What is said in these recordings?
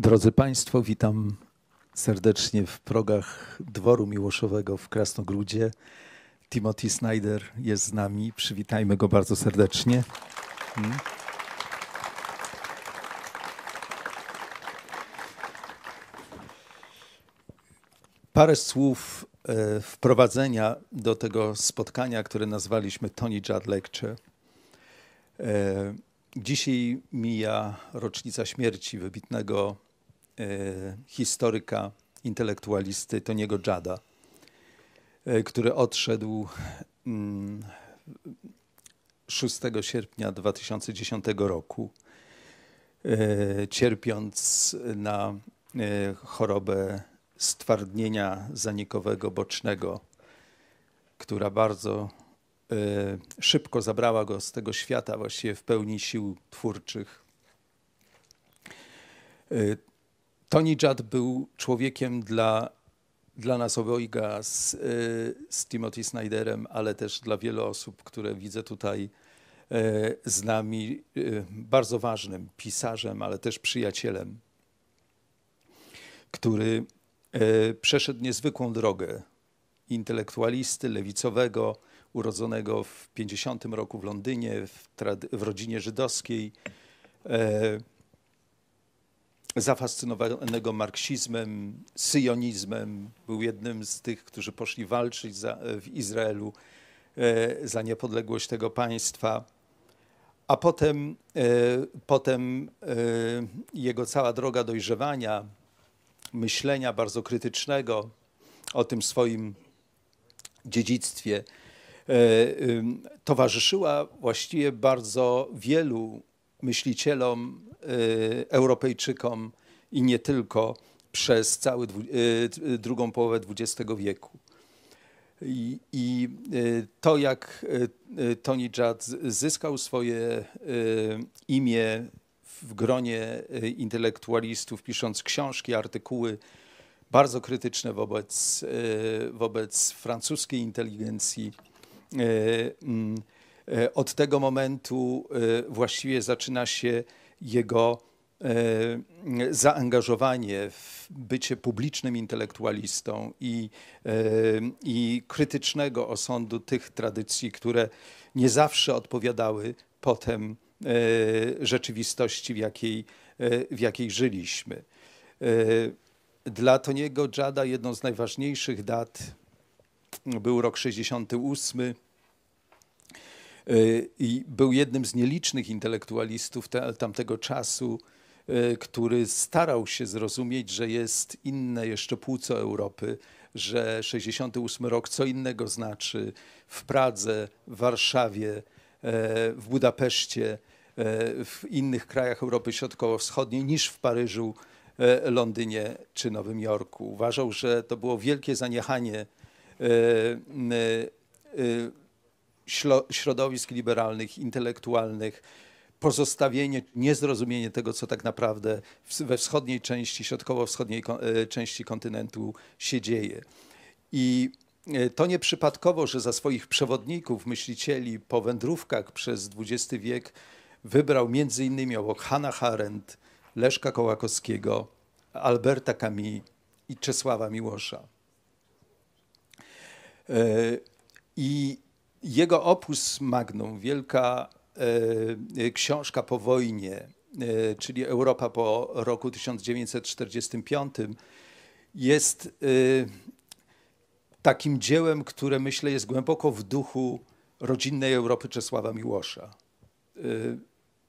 Drodzy Państwo, witam serdecznie w progach Dworu Miłoszowego w Krasnogródzie. Timothy Snyder jest z nami. Przywitajmy go bardzo serdecznie. Hmm. Parę słów e, wprowadzenia do tego spotkania, które nazwaliśmy Tony Judd Lecture. E, dzisiaj mija rocznica śmierci wybitnego Y, historyka, intelektualisty Toniego Dżada, y, który odszedł 6 mm, sierpnia 2010 roku, y, cierpiąc na chorobę stwardnienia zanikowego bocznego, która bardzo szybko zabrała go z tego świata, właściwie w pełni sił twórczych. Tony Judd był człowiekiem dla, dla nas obojga z, e, z Timothy Snyderem, ale też dla wielu osób, które widzę tutaj e, z nami, e, bardzo ważnym pisarzem, ale też przyjacielem, który przeszedł niezwykłą drogę intelektualisty lewicowego, urodzonego w 50 roku w Londynie w, w rodzinie żydowskiej zafascynowanego marksizmem, syjonizmem. Był jednym z tych, którzy poszli walczyć za, w Izraelu e, za niepodległość tego państwa. A potem, e, potem e, jego cała droga dojrzewania, myślenia bardzo krytycznego o tym swoim dziedzictwie, towarzyszyła właściwie bardzo wielu myślicielom Y, Europejczykom i nie tylko przez całą y, y, drugą połowę XX wieku. I, i to, jak Tony Judd zyskał swoje imię w gronie intelektualistów, pisząc książki, artykuły bardzo krytyczne wobec, wobec francuskiej inteligencji, mm, od tego momentu właściwie zaczyna się jego e, zaangażowanie w bycie publicznym intelektualistą i, e, i krytycznego osądu tych tradycji, które nie zawsze odpowiadały potem e, rzeczywistości, w jakiej, w jakiej żyliśmy. Dla Toniego Dżada jedną z najważniejszych dat był rok 68 E, i był jednym z nielicznych intelektualistów tamtego czasu, e, który starał się zrozumieć, że jest inne jeszcze płuco Europy, że 68 rok co innego znaczy w Pradze, w Warszawie, e, w Budapeszcie, w innych krajach Europy Środkowo-Wschodniej niż w Paryżu, Londynie czy Nowym Jorku. Uważał, że to było wielkie zaniechanie środowisk liberalnych, intelektualnych, pozostawienie, niezrozumienie tego, co tak naprawdę we wschodniej części, środkowo-wschodniej e, części kontynentu się dzieje. I e, to nieprzypadkowo, że za swoich przewodników, myślicieli po wędrówkach przez XX wiek wybrał między innymi obok Hannah Arendt, Leszka Kołakowskiego, Alberta Camus i Czesława Miłosza. E, I jego opus magnum, wielka e, e, książka po wojnie, e, czyli Europa po roku 1945, jest takim dziełem, które myślę jest głęboko w duchu rodzinnej Europy Czesława Miłosza.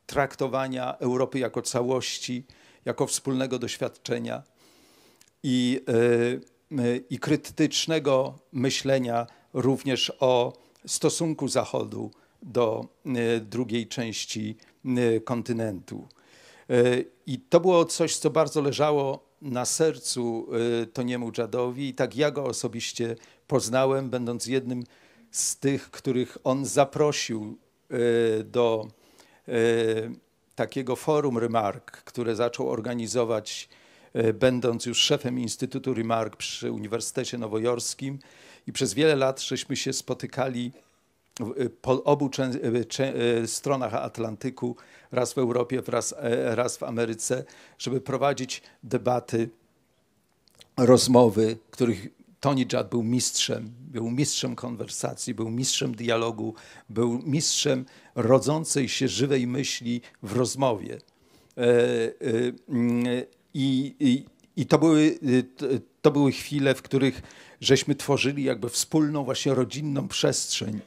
Traktowania Europy jako całości, jako wspólnego doświadczenia i, i krytycznego myślenia również o stosunku Zachodu do e, drugiej części e, kontynentu. E, I to było coś, co bardzo leżało na sercu Toniemu Dżadowi i tak ja go osobiście poznałem, będąc jednym z tych, których on zaprosił do takiego forum Remark, które zaczął organizować, będąc już szefem Instytutu Remark przy Uniwersytecie Nowojorskim i przez wiele lat żeśmy się spotykali y, po obu y, y, stronach Atlantyku, raz w Europie, raz, e, raz w Ameryce, żeby prowadzić debaty, rozmowy, których Tony Judd był mistrzem, był mistrzem konwersacji, był mistrzem dialogu, był mistrzem rodzącej się żywej myśli w rozmowie. E, mm, I, i, i to były, y, to były chwile, w których żeśmy tworzyli jakby wspólną, właśnie rodzinną przestrzeń e,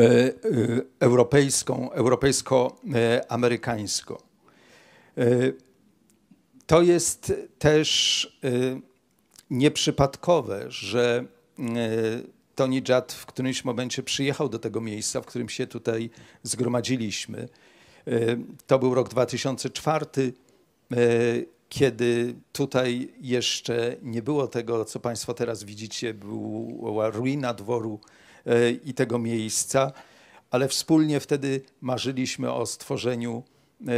e, europejską, europejsko-amerykańską. E, to jest też nieprzypadkowe, że Tony Judd w którymś momencie przyjechał do tego miejsca, w którym się tutaj zgromadziliśmy. To był rok 2004 kiedy tutaj jeszcze nie było tego, co Państwo teraz widzicie, była ruina dworu e, i tego miejsca, ale wspólnie wtedy marzyliśmy o stworzeniu e,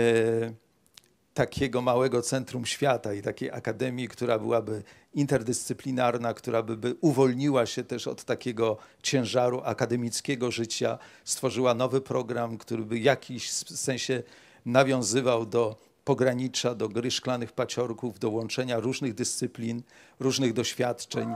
takiego małego centrum świata i takiej akademii, która byłaby interdyscyplinarna, która by, by uwolniła się też od takiego ciężaru akademickiego życia, stworzyła nowy program, który by w jakiś sensie nawiązywał do pogranicza, do gry szklanych paciorków, do łączenia różnych dyscyplin, różnych doświadczeń e,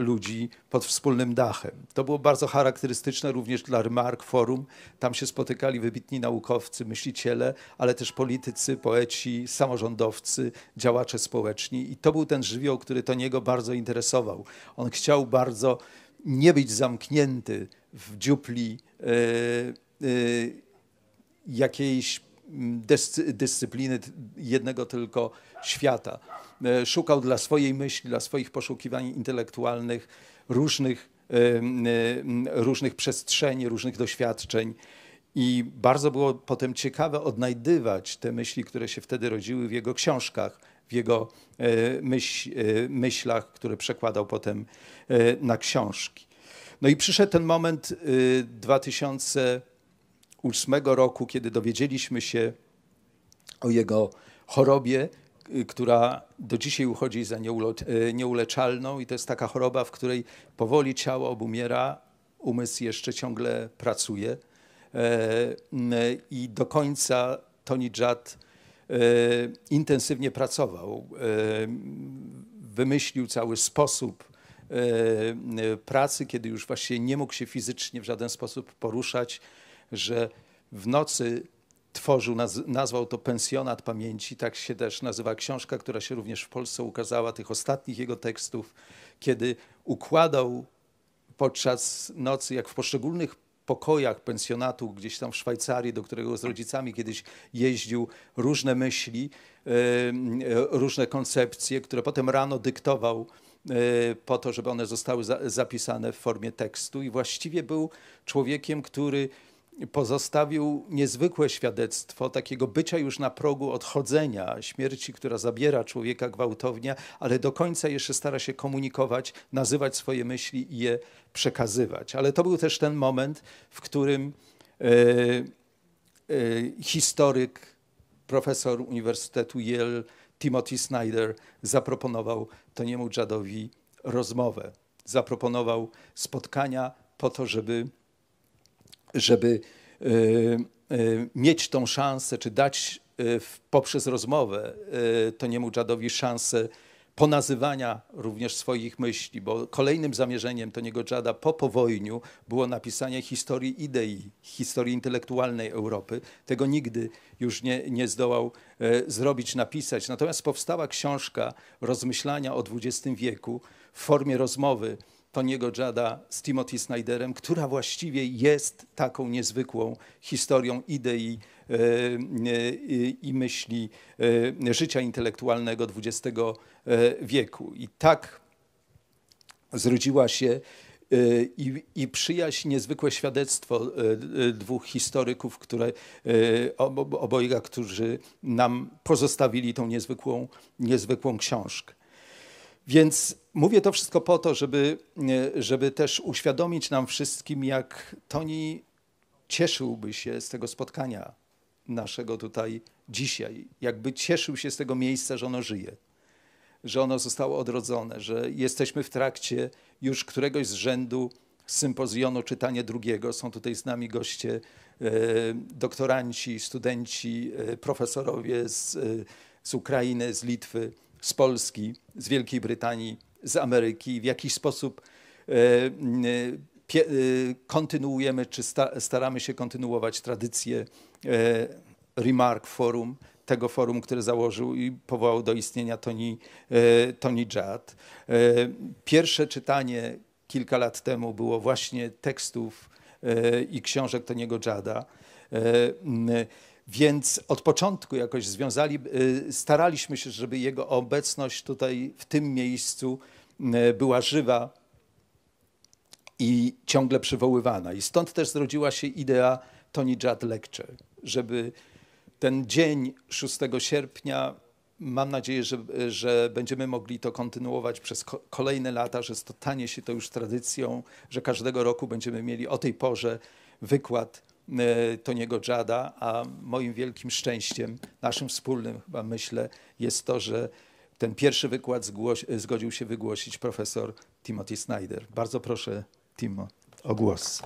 ludzi pod wspólnym dachem. To było bardzo charakterystyczne również dla Remark Forum. Tam się spotykali wybitni naukowcy, myśliciele, ale też politycy, poeci, samorządowcy, działacze społeczni. I to był ten żywioł, który to niego bardzo interesował. On chciał bardzo nie być zamknięty w dziupli. Yy, yy, jakiejś dyscypliny jednego tylko świata. E, szukał dla swojej myśli, dla swoich poszukiwań intelektualnych różnych, różnych przestrzeni, różnych doświadczeń. I bardzo było potem ciekawe odnajdywać te myśli, które się wtedy rodziły w jego książkach, w jego e, myśl, e, myślach, które przekładał potem na książki. No i przyszedł ten moment 2000. Y, 1998 roku, kiedy dowiedzieliśmy się o jego chorobie, y, która do dzisiaj uchodzi za y, nieuleczalną i to jest taka choroba, w której powoli ciało obumiera, umysł jeszcze ciągle pracuje e, i do końca Tony Judd e, intensywnie pracował. E, wymyślił cały sposób pracy, kiedy już właśnie nie mógł się fizycznie w żaden sposób poruszać, że w nocy tworzył, nazwał to Pensjonat Pamięci, tak się też nazywa książka, która się również w Polsce ukazała, tych ostatnich jego tekstów, kiedy układał podczas nocy, jak w poszczególnych pokojach pensjonatu gdzieś tam w Szwajcarii, do którego z rodzicami kiedyś jeździł, różne myśli, różne koncepcje, które potem rano dyktował e, po to, żeby one zostały zapisane w formie tekstu i właściwie był człowiekiem, który pozostawił niezwykłe świadectwo takiego bycia już na progu odchodzenia, śmierci, która zabiera człowieka gwałtownie, ale do końca jeszcze stara się komunikować, nazywać swoje myśli i je przekazywać. Ale to był też ten moment, w którym e, e, historyk, profesor Uniwersytetu Yale, Timothy Snyder zaproponował Toniemu Jadowi rozmowę. Zaproponował spotkania po to, żeby żeby e, e, mieć tą szansę, czy dać e, poprzez rozmowę Toniemu Dżadowi szansę ponazywania również swoich myśli, bo kolejnym zamierzeniem Toniego Dżada po powojniu było napisanie historii idei, historii intelektualnej Europy. Tego nigdy już nie, nie zdołał zrobić, napisać. Natomiast powstała książka rozmyślania o XX wieku w formie rozmowy Tony'ego Jada z Timothy Snyderem, która właściwie jest taką niezwykłą historią idei e, e, i myśli e, życia intelektualnego XX wieku. I tak zrodziła się i, i przyjaźń, niezwykłe świadectwo dwóch historyków, które, obojga, którzy nam pozostawili tą niezwykłą, niezwykłą książkę. Więc mówię to wszystko po to, żeby, żeby też uświadomić nam wszystkim, jak Toni cieszyłby się z tego spotkania naszego tutaj dzisiaj, jakby cieszył się z tego miejsca, że ono żyje, że ono zostało odrodzone, że jesteśmy w trakcie już któregoś z rzędu sympozjonu czytania drugiego. Są tutaj z nami goście, e, doktoranci, studenci, e, profesorowie z, e, z Ukrainy, z Litwy z Polski, z Wielkiej Brytanii, z Ameryki, w jakiś sposób e, e, e, kontynuujemy, czy staramy się kontynuować tradycję Remark Forum, tego forum, które założył i powołał do istnienia Tony, Tony Judd. Pierwsze czytanie kilka lat temu było właśnie tekstów i książek Tony'ego Judda. Więc od początku jakoś związali, y, staraliśmy się, żeby jego obecność tutaj w tym miejscu y, była żywa i ciągle przywoływana. I stąd też zrodziła się idea Tony Judd Lecture, żeby ten dzień 6 sierpnia, mam nadzieję, że, że będziemy mogli to kontynuować przez kolejne lata, że stanie się to już tradycją, że każdego roku będziemy mieli o tej porze wykład E, Toniego Dżada, a moim wielkim szczęściem, naszym wspólnym chyba myślę, jest to, że ten pierwszy wykład zgodził się wygłosić profesor Timothy Snyder. Bardzo proszę, Timo, o głos.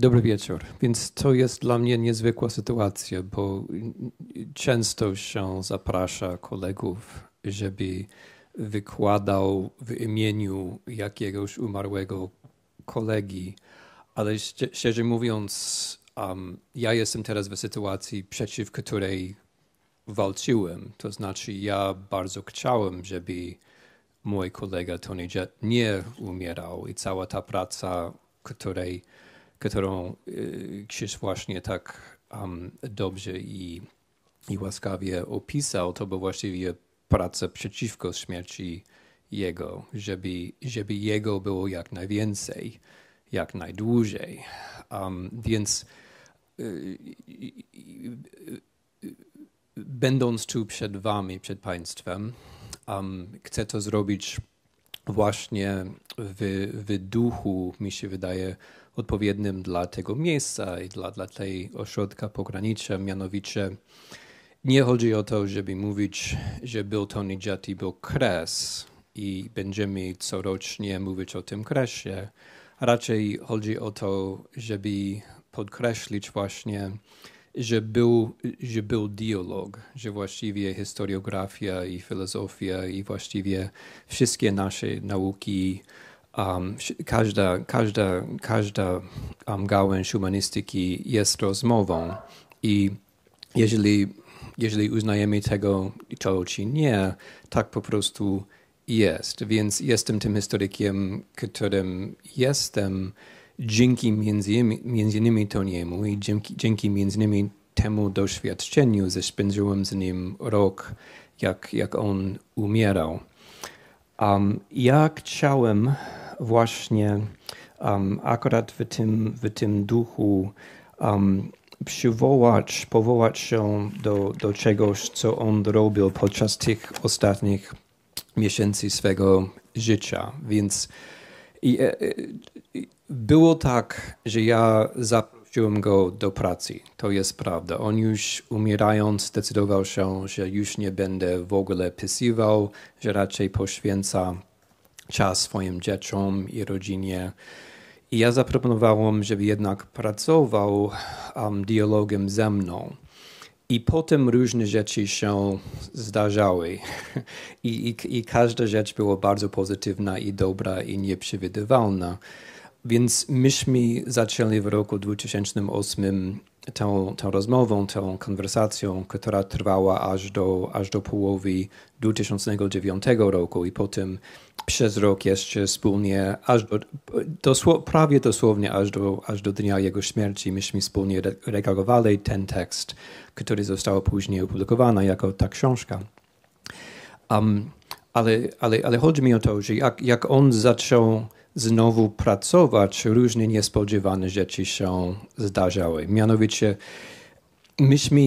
Dobry wieczór. Więc to jest dla mnie niezwykła sytuacja, bo często się zaprasza kolegów, żeby wykładał w imieniu jakiegoś umarłego kolegi, ale szczerze mówiąc, um, ja jestem teraz w sytuacji, przeciw której walczyłem. To znaczy, ja bardzo chciałem, żeby mój kolega Tony Jett nie umierał i cała ta praca, której którą y, ksiż właśnie tak um, dobrze i, i łaskawie opisał, to była właściwie praca przeciwko śmierci jego, żeby, żeby jego było jak najwięcej, jak najdłużej. Um, więc y, y, y, będąc tu przed wami, przed państwem, um, chcę to zrobić właśnie w, w duchu, mi się wydaje, odpowiednim dla tego miejsca i dla, dla tej ośrodka pogranicza, mianowicie nie chodzi o to, żeby mówić, że był to Nijati, był kres i będziemy corocznie mówić o tym kresie. Raczej chodzi o to, żeby podkreślić właśnie, że był, że był dialog, że właściwie historiografia i filozofia i właściwie wszystkie nasze nauki Um, każda, każda, każda um, gałęź humanistyki jest rozmową i jeżeli, jeżeli uznajemy tego, to czy nie, tak po prostu jest. Więc jestem tym historykiem, którym jestem dzięki między innymi, między innymi to niemu i dzięki, dzięki między innymi temu doświadczeniu, że spędziłem z nim rok, jak, jak on umierał. Um, ja chciałem właśnie um, akurat w tym, w tym duchu um, przywołać, powołać się do, do czegoś, co on robił podczas tych ostatnich miesięcy swego życia. Więc i, i, e, e, było tak, że ja zapomniałem, wziąłem go do pracy. To jest prawda. On już umierając zdecydował się, że już nie będę w ogóle pisywał, że raczej poświęca czas swoim dzieciom i rodzinie. I ja zaproponowałem, żeby jednak pracował um, dialogiem ze mną. I potem różne rzeczy się zdarzały. I, i, I każda rzecz była bardzo pozytywna i dobra i nieprzewidywalna. Więc myśmy zaczęli w roku 2008 tą, tą rozmową, tą konwersacją, która trwała aż do, aż do połowy 2009 roku i potem przez rok jeszcze wspólnie, aż do, dosło, prawie dosłownie aż do, aż do dnia jego śmierci, myśmy wspólnie redagowali ten tekst, który został później opublikowany jako ta książka. Um, ale, ale, ale chodzi mi o to, że jak, jak on zaczął znowu pracować, różne niespodziewane rzeczy się zdarzały. Mianowicie myśmy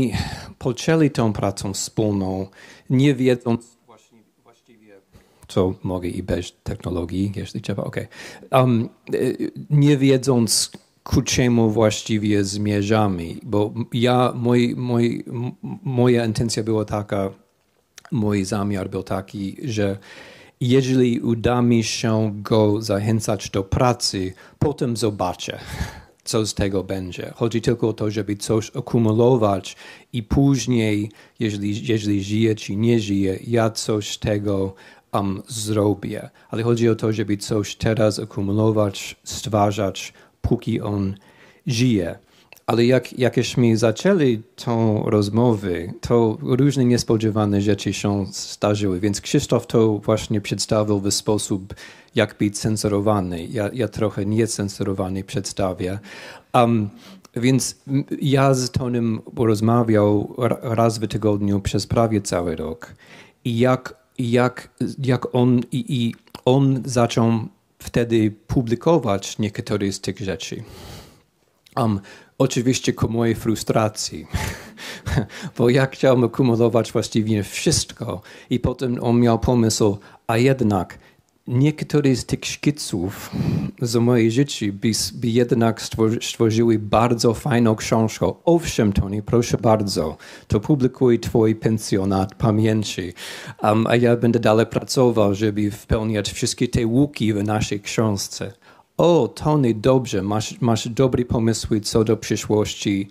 poczęli tą pracę wspólną, nie wiedząc co mogę i bez technologii, jeśli trzeba, okej. Okay. Um, nie wiedząc, ku czemu właściwie zmierzamy, bo ja, mój, mój, moja intencja była taka, mój zamiar był taki, że jeżeli uda mi się go zachęcać do pracy, potem zobaczę, co z tego będzie. Chodzi tylko o to, żeby coś akumulować i później, jeżeli, jeżeli żyje czy nie żyje, ja coś z tego um, zrobię. Ale chodzi o to, żeby coś teraz akumulować, stwarzać, póki on żyje. Ale jak, jakieśmy zaczęli tą rozmowę, to różne niespodziewane rzeczy się starzyły, więc Krzysztof to właśnie przedstawił w sposób, jak być censurowany. Ja, ja trochę niecensurowany przedstawię. Um, więc ja z Tonem rozmawiał raz w tygodniu przez prawie cały rok. I jak, jak, jak on, i, i on zaczął wtedy publikować niektóre z tych rzeczy. Um, oczywiście ku mojej frustracji, bo ja chciałem akumulować właściwie wszystko i potem on miał pomysł, a jednak niektóre z tych szkiców z mojej życia by, by jednak stworzyły bardzo fajną książkę. Owszem, Tony, proszę bardzo, to publikuj twój pensjonat pamięci, um, a ja będę dalej pracował, żeby wypełniać wszystkie te łuki w naszej książce o, Tony, dobrze, masz, masz dobre pomysły co do przyszłości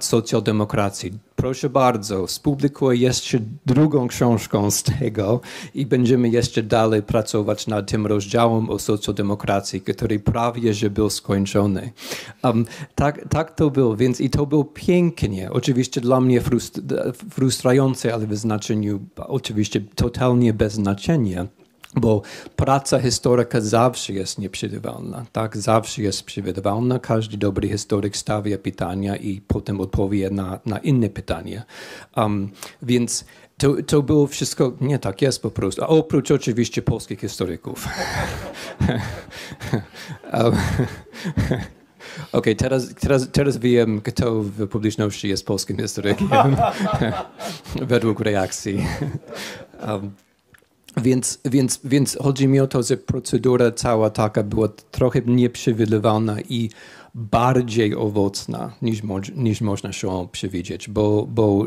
socjaldemokracji. Proszę bardzo, spublikuję jeszcze drugą książkę z tego i będziemy jeszcze dalej pracować nad tym rozdziałem o socjaldemokracji, który prawie że był skończony. Um, tak, tak to było, więc i to było pięknie. Oczywiście dla mnie frustrujące, ale w znaczeniu oczywiście totalnie bez znaczenia bo praca historyka zawsze jest nieprzewidywalna, tak? Zawsze jest przewidywalna. Każdy dobry historyk stawia pytania i potem odpowie na, na inne pytanie. Um, więc to, to było wszystko, nie tak jest po prostu. A oprócz oczywiście polskich historyków. um, Okej, okay, teraz, teraz, teraz wiem, kto w publiczności jest polskim historykiem według reakcji. um, więc, więc, więc chodzi mi o to, że procedura cała taka była trochę nieprzewidywalna i bardziej owocna niż, niż można się przewidzieć, bo, bo,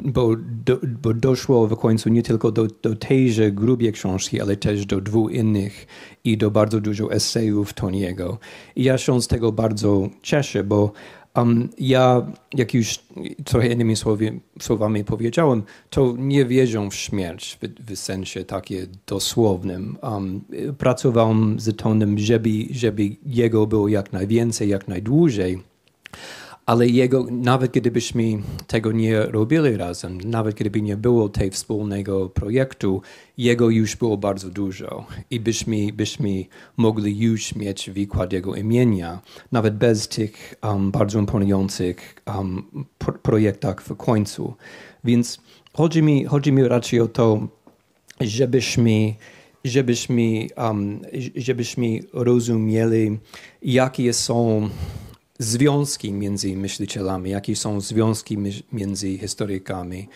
bo, do, bo doszło w końcu nie tylko do, do tejże grubej książki, ale też do dwóch innych i do bardzo dużo esejów Toniego. I ja się z tego bardzo cieszę, bo Um, ja, jak już trochę innymi słowy, słowami powiedziałem, to nie wierzę w śmierć w, w sensie takie dosłownym. Um, pracowałem z Tonem, żeby, żeby jego było jak najwięcej, jak najdłużej ale jego, nawet gdybyśmy tego nie robili razem, nawet gdyby nie było tej wspólnego projektu, jego już było bardzo dużo i byśmy, byśmy mogli już mieć wykład jego imienia, nawet bez tych um, bardzo imponujących um, projektach w końcu. Więc chodzi mi, chodzi mi raczej o to, żebyśmy żebyśmy, um, żebyśmy rozumieli, jakie są związki między myślicielami, jakie są związki między historykami.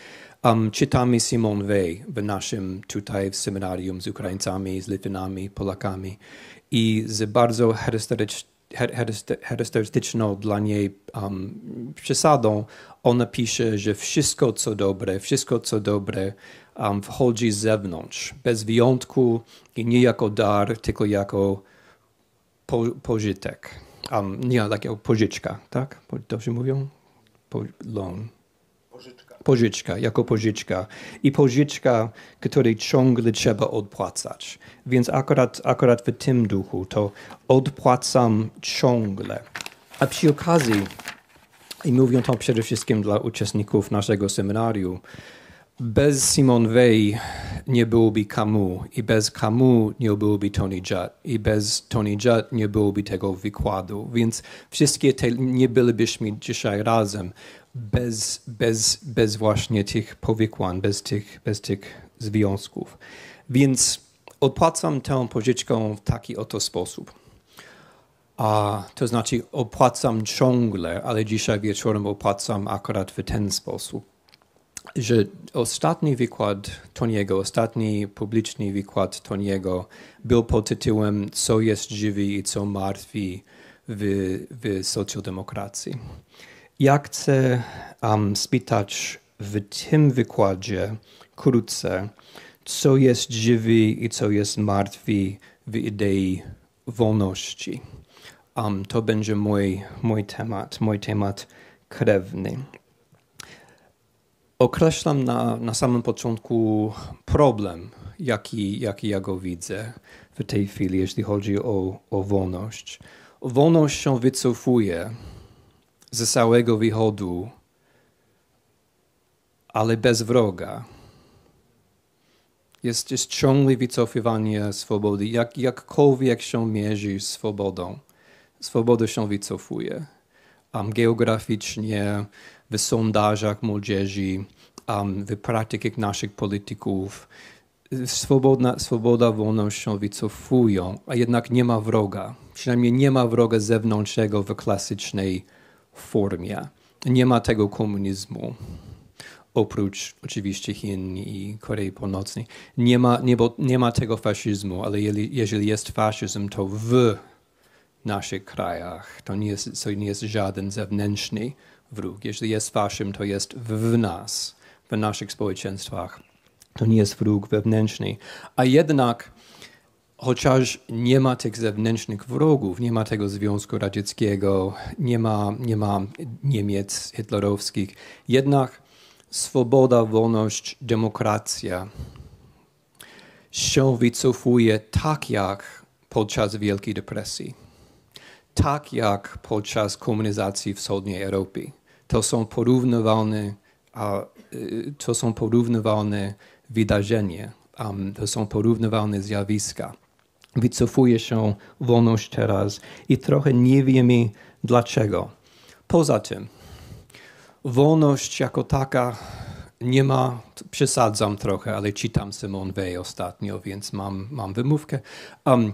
Um, czytamy Simon Weil w naszym tutaj w seminarium z Ukraińcami, z Litwinami, Polakami i z bardzo charakterystyczną dla niej um, przesadą ona pisze, że wszystko co dobre, wszystko co dobre um, wchodzi z zewnątrz, bez wyjątku i nie jako dar, tylko jako po, pożytek. Um, nie, takiego pożyczka, tak? Dobrze mówią? Po, loan. Pożyczka. Pożyczka, jako pożyczka. I pożyczka, której ciągle trzeba odpłacać. Więc akurat, akurat w tym duchu to odpłacam ciągle. A przy okazji, i mówię to przede wszystkim dla uczestników naszego seminarium, bez Simon Weil nie byłoby Camus i bez Camus nie byłoby Tony Judd i bez Tony Judd nie byłoby tego wykładu, więc wszystkie te nie bylibyśmy dzisiaj razem bez, bez, bez właśnie tych powikłań, bez tych, bez tych związków. Więc opłacam tę pożyczkę w taki oto sposób. A, to znaczy opłacam ciągle, ale dzisiaj wieczorem opłacam akurat w ten sposób że ostatni wykład Toniego, ostatni publiczny wykład Toniego był pod tytułem Co jest żywy i co martwi w, w socjaldemokracji. Ja chcę um, spytać w tym wykładzie krótce, co jest żywy i co jest martwi w idei wolności. Um, to będzie mój, mój temat, mój temat krewny. Określam na, na samym początku problem, jaki, jaki ja go widzę w tej chwili, jeśli chodzi o, o wolność. Wolność się wycofuje ze całego wychodu, ale bez wroga. Jest, jest ciągle wycofywanie swobody. Jak, jakkolwiek się mierzy z swobodą, swoboda się wycofuje. Um, geograficznie, w sondażach młodzieży, um, w praktykach naszych polityków. Swobodna, swoboda, wolność się wycofują, a jednak nie ma wroga. Przynajmniej nie ma wroga zewnętrznego w klasycznej formie. Nie ma tego komunizmu oprócz oczywiście Chin i Korei Północnej, nie ma, nie, bo, nie ma tego faszyzmu, ale jeżeli jest faszyzm, to w naszych krajach. To nie jest, to nie jest żaden zewnętrzny wróg. Jeśli jest waszym, to jest w nas, w naszych społeczeństwach. To nie jest wróg wewnętrzny. A jednak, chociaż nie ma tych zewnętrznych wrogów, nie ma tego Związku Radzieckiego, nie ma, nie ma Niemiec hitlerowskich, jednak swoboda, wolność, demokracja się wycofuje tak jak podczas Wielkiej Depresji, tak jak podczas komunizacji wschodniej Europy to są porównywane, y, a, to są porównywane wydarzenia, um, to są porównywane zjawiska. Wycofuje się wolność teraz i trochę nie wiemy dlaczego. Poza tym, wolność jako taka nie ma, przesadzam trochę, ale czytam Simone Weil ostatnio, więc mam, mam wymówkę. Um,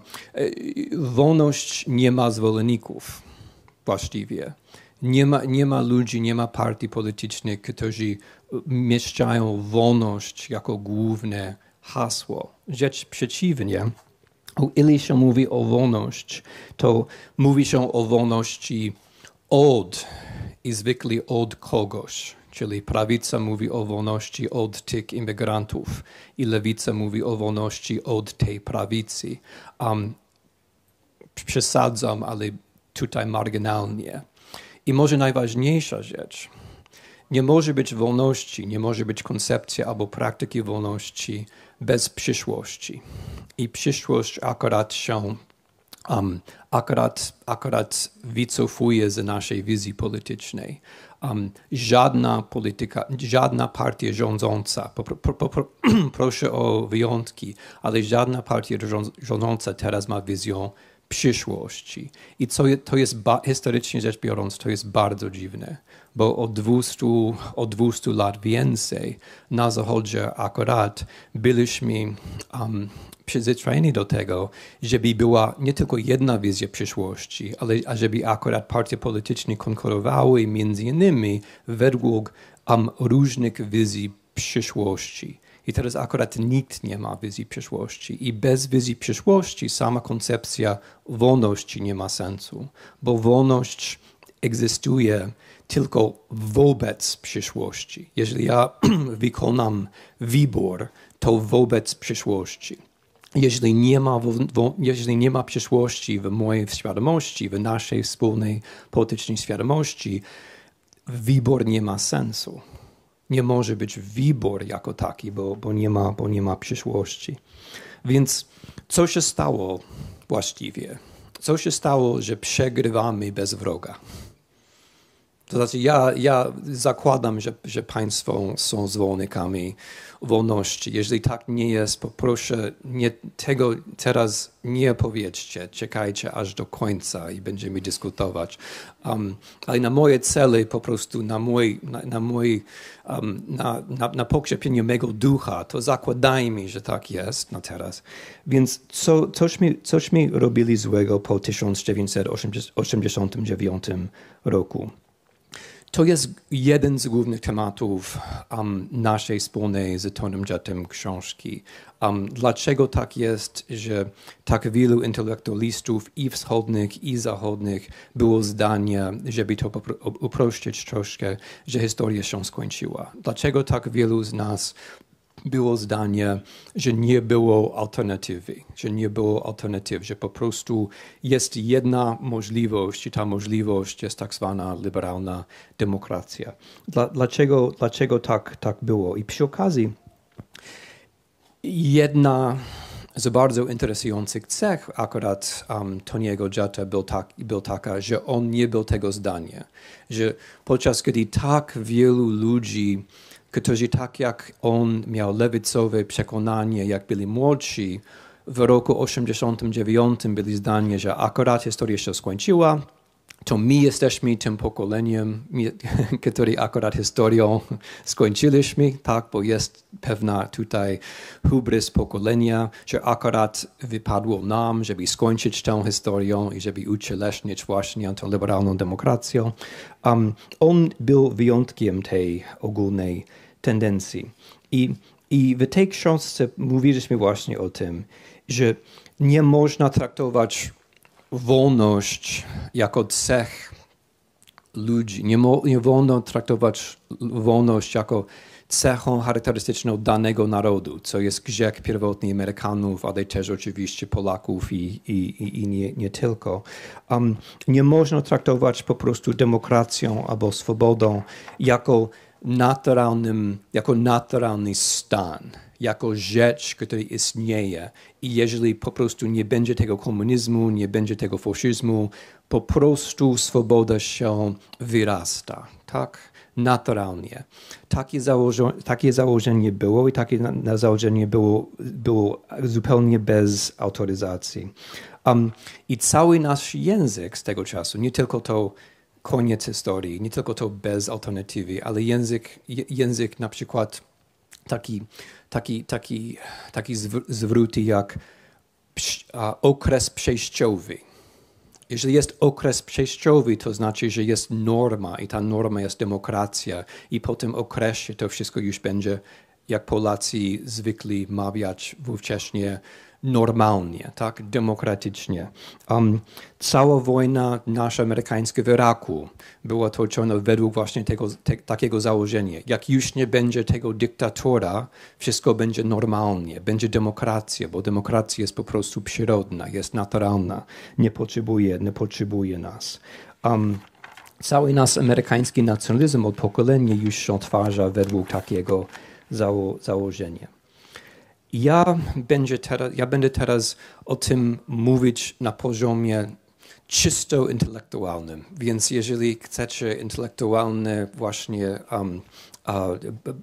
wolność nie ma zwolenników właściwie nie ma, nie ma ludzi, nie ma partii politycznych, którzy e, mieszczają wolność jako główne hasło. Rzecz przeciwnie, ile się mówi o wolność, to mówi się o wolności od i zwykle od kogoś. Czyli prawica mówi o wolności od tych imigrantów i lewica mówi o wolności od tej prawicy. Um, przesadzam, ale tutaj marginalnie. I może najważniejsza rzecz, nie może być wolności, nie może być koncepcji albo praktyki wolności bez przyszłości. I przyszłość akurat się um, akurat, akurat wycofuje z naszej wizji politycznej. Um, żadna polityka, żadna partia rządząca, po, proszę o wyjątki, ale żadna partia rządząca teraz ma wizję przyszłości. I co je, to jest, historycznie rzecz biorąc, to jest bardzo dziwne, bo od 200, od 200 lat więcej na Zachodzie akurat byliśmy um, przyzwyczajeni do tego, żeby była nie tylko jedna wizja przyszłości, ale żeby akurat partie polityczne konkurowały między innymi według um, różnych wizji przyszłości. I teraz akurat nikt nie ma wizji przyszłości. I bez wizji przyszłości sama koncepcja wolności nie ma sensu, bo wolność egzystuje tylko wobec przyszłości. Jeżeli ja wykonam wybór, to wobec przyszłości. Jeżeli nie, ma, nie ma przyszłości w mojej świadomości, w naszej wspólnej politycznej świadomości, wybór nie ma sensu nie może być wybór jako taki, bo, bo, nie, ma, bo nie ma przyszłości. Więc co się stało właściwie? Co się stało, że przegrywamy bez wroga? To znaczy, ja, ja zakładam, że, że państwo są zwolennikami wolności. Jeżeli tak nie jest, poproszę, nie, tego teraz nie powiedzcie. Czekajcie aż do końca i będziemy dyskutować. Um, ale na moje cele, po prostu na mój, na, na, mój, um, na, na, na pokrzepienie mego ducha, to zakładajmy, że tak jest na teraz. Więc co, coś, mi, coś mi robili złego po 1989 roku. To jest jeden z głównych tematów um, naszej wspólnej z Tonem Jetem książki. Um, dlaczego tak jest, że tak wielu intelektualistów i wschodnich, i zachodnich było zdanie, żeby to uprościć troszkę, że historia się skończyła? Dlaczego tak wielu z nas było zdanie, że nie było alternatywy, że nie było alternatyw, że po prostu jest jedna możliwość i ta możliwość jest tak zwana liberalna demokracja. Dla, dlaczego dlaczego tak, tak było? I przy okazji jedna z bardzo interesujących cech akurat um, Tony'ego Jetta był, tak, był taka, że on nie był tego zdania, że podczas gdy tak wielu ludzi którzy tak jak on miał lewicowe przekonanie, jak byli młodsi, w roku 89 byli zdanie, że akurat historia się skończyła, to my jesteśmy tym pokoleniem, które akurat historią skończyliśmy, tak, bo jest pewna tutaj hubris pokolenia, że akurat wypadło nam, żeby skończyć tę historię i żeby ucieleśnić właśnie tę liberalną demokrację. Um, on był wyjątkiem tej ogólnej tendencji. I, I w tej książce mówiliśmy właśnie o tym, że nie można traktować wolność jako cech ludzi. Nie, mo, nie wolno traktować wolność jako cechą charakterystyczną danego narodu, co jest grzech pierwotny Amerykanów, ale też oczywiście Polaków i, i, i nie, nie, tylko. Um, nie można traktować po prostu demokracją albo swobodą jako naturalnym, jako naturalny stan jako rzecz, która istnieje. I jeżeli po prostu nie będzie tego komunizmu, nie będzie tego faszyzmu, po prostu swoboda się wyrasta. Tak? naturalnie. Takie, założo, takie założenie było i takie na, na założenie było, było zupełnie bez autoryzacji. Um, I cały nasz język z tego czasu, nie tylko to koniec historii, nie tylko to bez alternatywy, ale język, język na przykład taki, taki, taki, taki zwróty jak okres przejściowy. Jeżeli jest okres przejściowy, to znaczy, że jest norma i ta norma jest demokracja i po tym okresie to wszystko już będzie, jak Polacy zwykli mawiać wówczas, normalnie, tak, demokratycznie. Um, cała wojna nasza amerykańska w Iraku była toczona według właśnie tego, te, takiego założenia. Jak już nie będzie tego dyktatora, wszystko będzie normalnie, będzie demokracja, bo demokracja jest po prostu przyrodna, jest naturalna, nie potrzebuje, nie potrzebuje nas. Um, cały nasz amerykański nacjonalizm od pokolenia już się otwarza według takiego zało założenia ja, teraz, ja będę teraz o tym mówić na poziomie czysto intelektualnym. Więc jeżeli chcecie intelektualne właśnie um, a,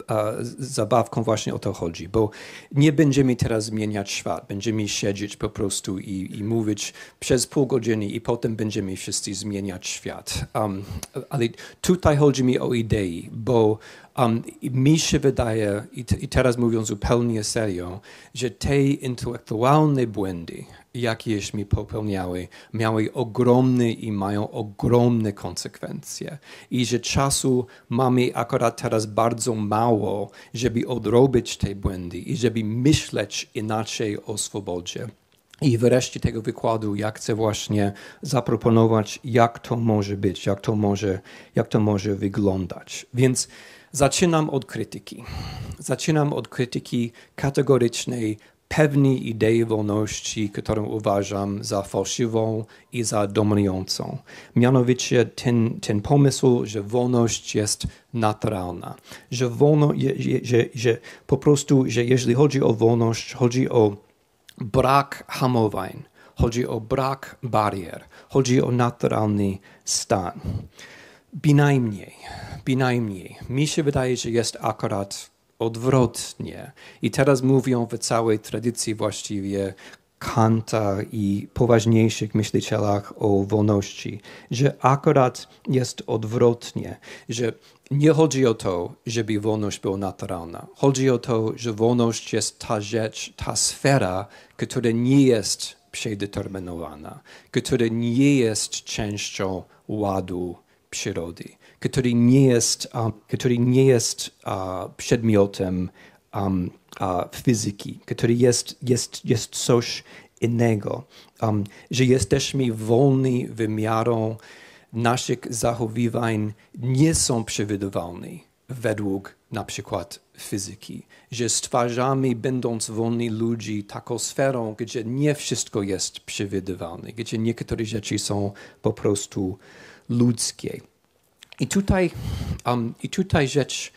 a, zabawką właśnie o to chodzi, bo nie będziemy teraz zmieniać świat, będziemy siedzieć po prostu i, i mówić przez pół godziny i potem będziemy wszyscy zmieniać świat. Um, ale tutaj chodzi mi o idei, bo Um, mi się wydaje, i, i, teraz mówią zupełnie serio, że te intelektualne błędy, jakieś mi popełniały, miały ogromne i mają ogromne konsekwencje. I że czasu mamy akurat teraz bardzo mało, żeby odrobić te błędy i żeby myśleć inaczej o swobodzie. I wreszcie tego wykładu ja chcę właśnie zaproponować, jak to może być, jak to może, jak to może wyglądać. Więc Zaczynam od krytyki. Zaczynam od krytyki kategorycznej pewnej idei wolności, którą uważam za fałszywą i za dominującą. Mianowicie ten, ten pomysł, że wolność jest naturalna, że, wolno, że, że, że po prostu, że jeśli chodzi o wolność, chodzi o brak hamowań, chodzi o brak barier, chodzi o naturalny stan. Bynajmniej, bynajmniej. Mi się wydaje, że jest akurat odwrotnie. I teraz mówią w całej tradycji właściwie Kanta i poważniejszych myślicielach o wolności, że akurat jest odwrotnie, że nie chodzi o to, żeby wolność była naturalna. Chodzi o to, że wolność jest ta rzecz, ta sfera, która nie jest przedeterminowana, która nie jest częścią ładu przyrody, który nie jest, um, który nie jest uh, przedmiotem um, uh, fizyki, który jest, jest, jest coś innego, um, że jesteśmy wolni wymiarą naszych zachowywań nie są przewidywalne według na przykład fizyki, że stwarzamy, będąc wolni ludzi, taką sferą, gdzie nie wszystko jest przewidywalne, gdzie niektóre rzeczy są po prostu ludzkie. I tutaj, um, i tutaj rzecz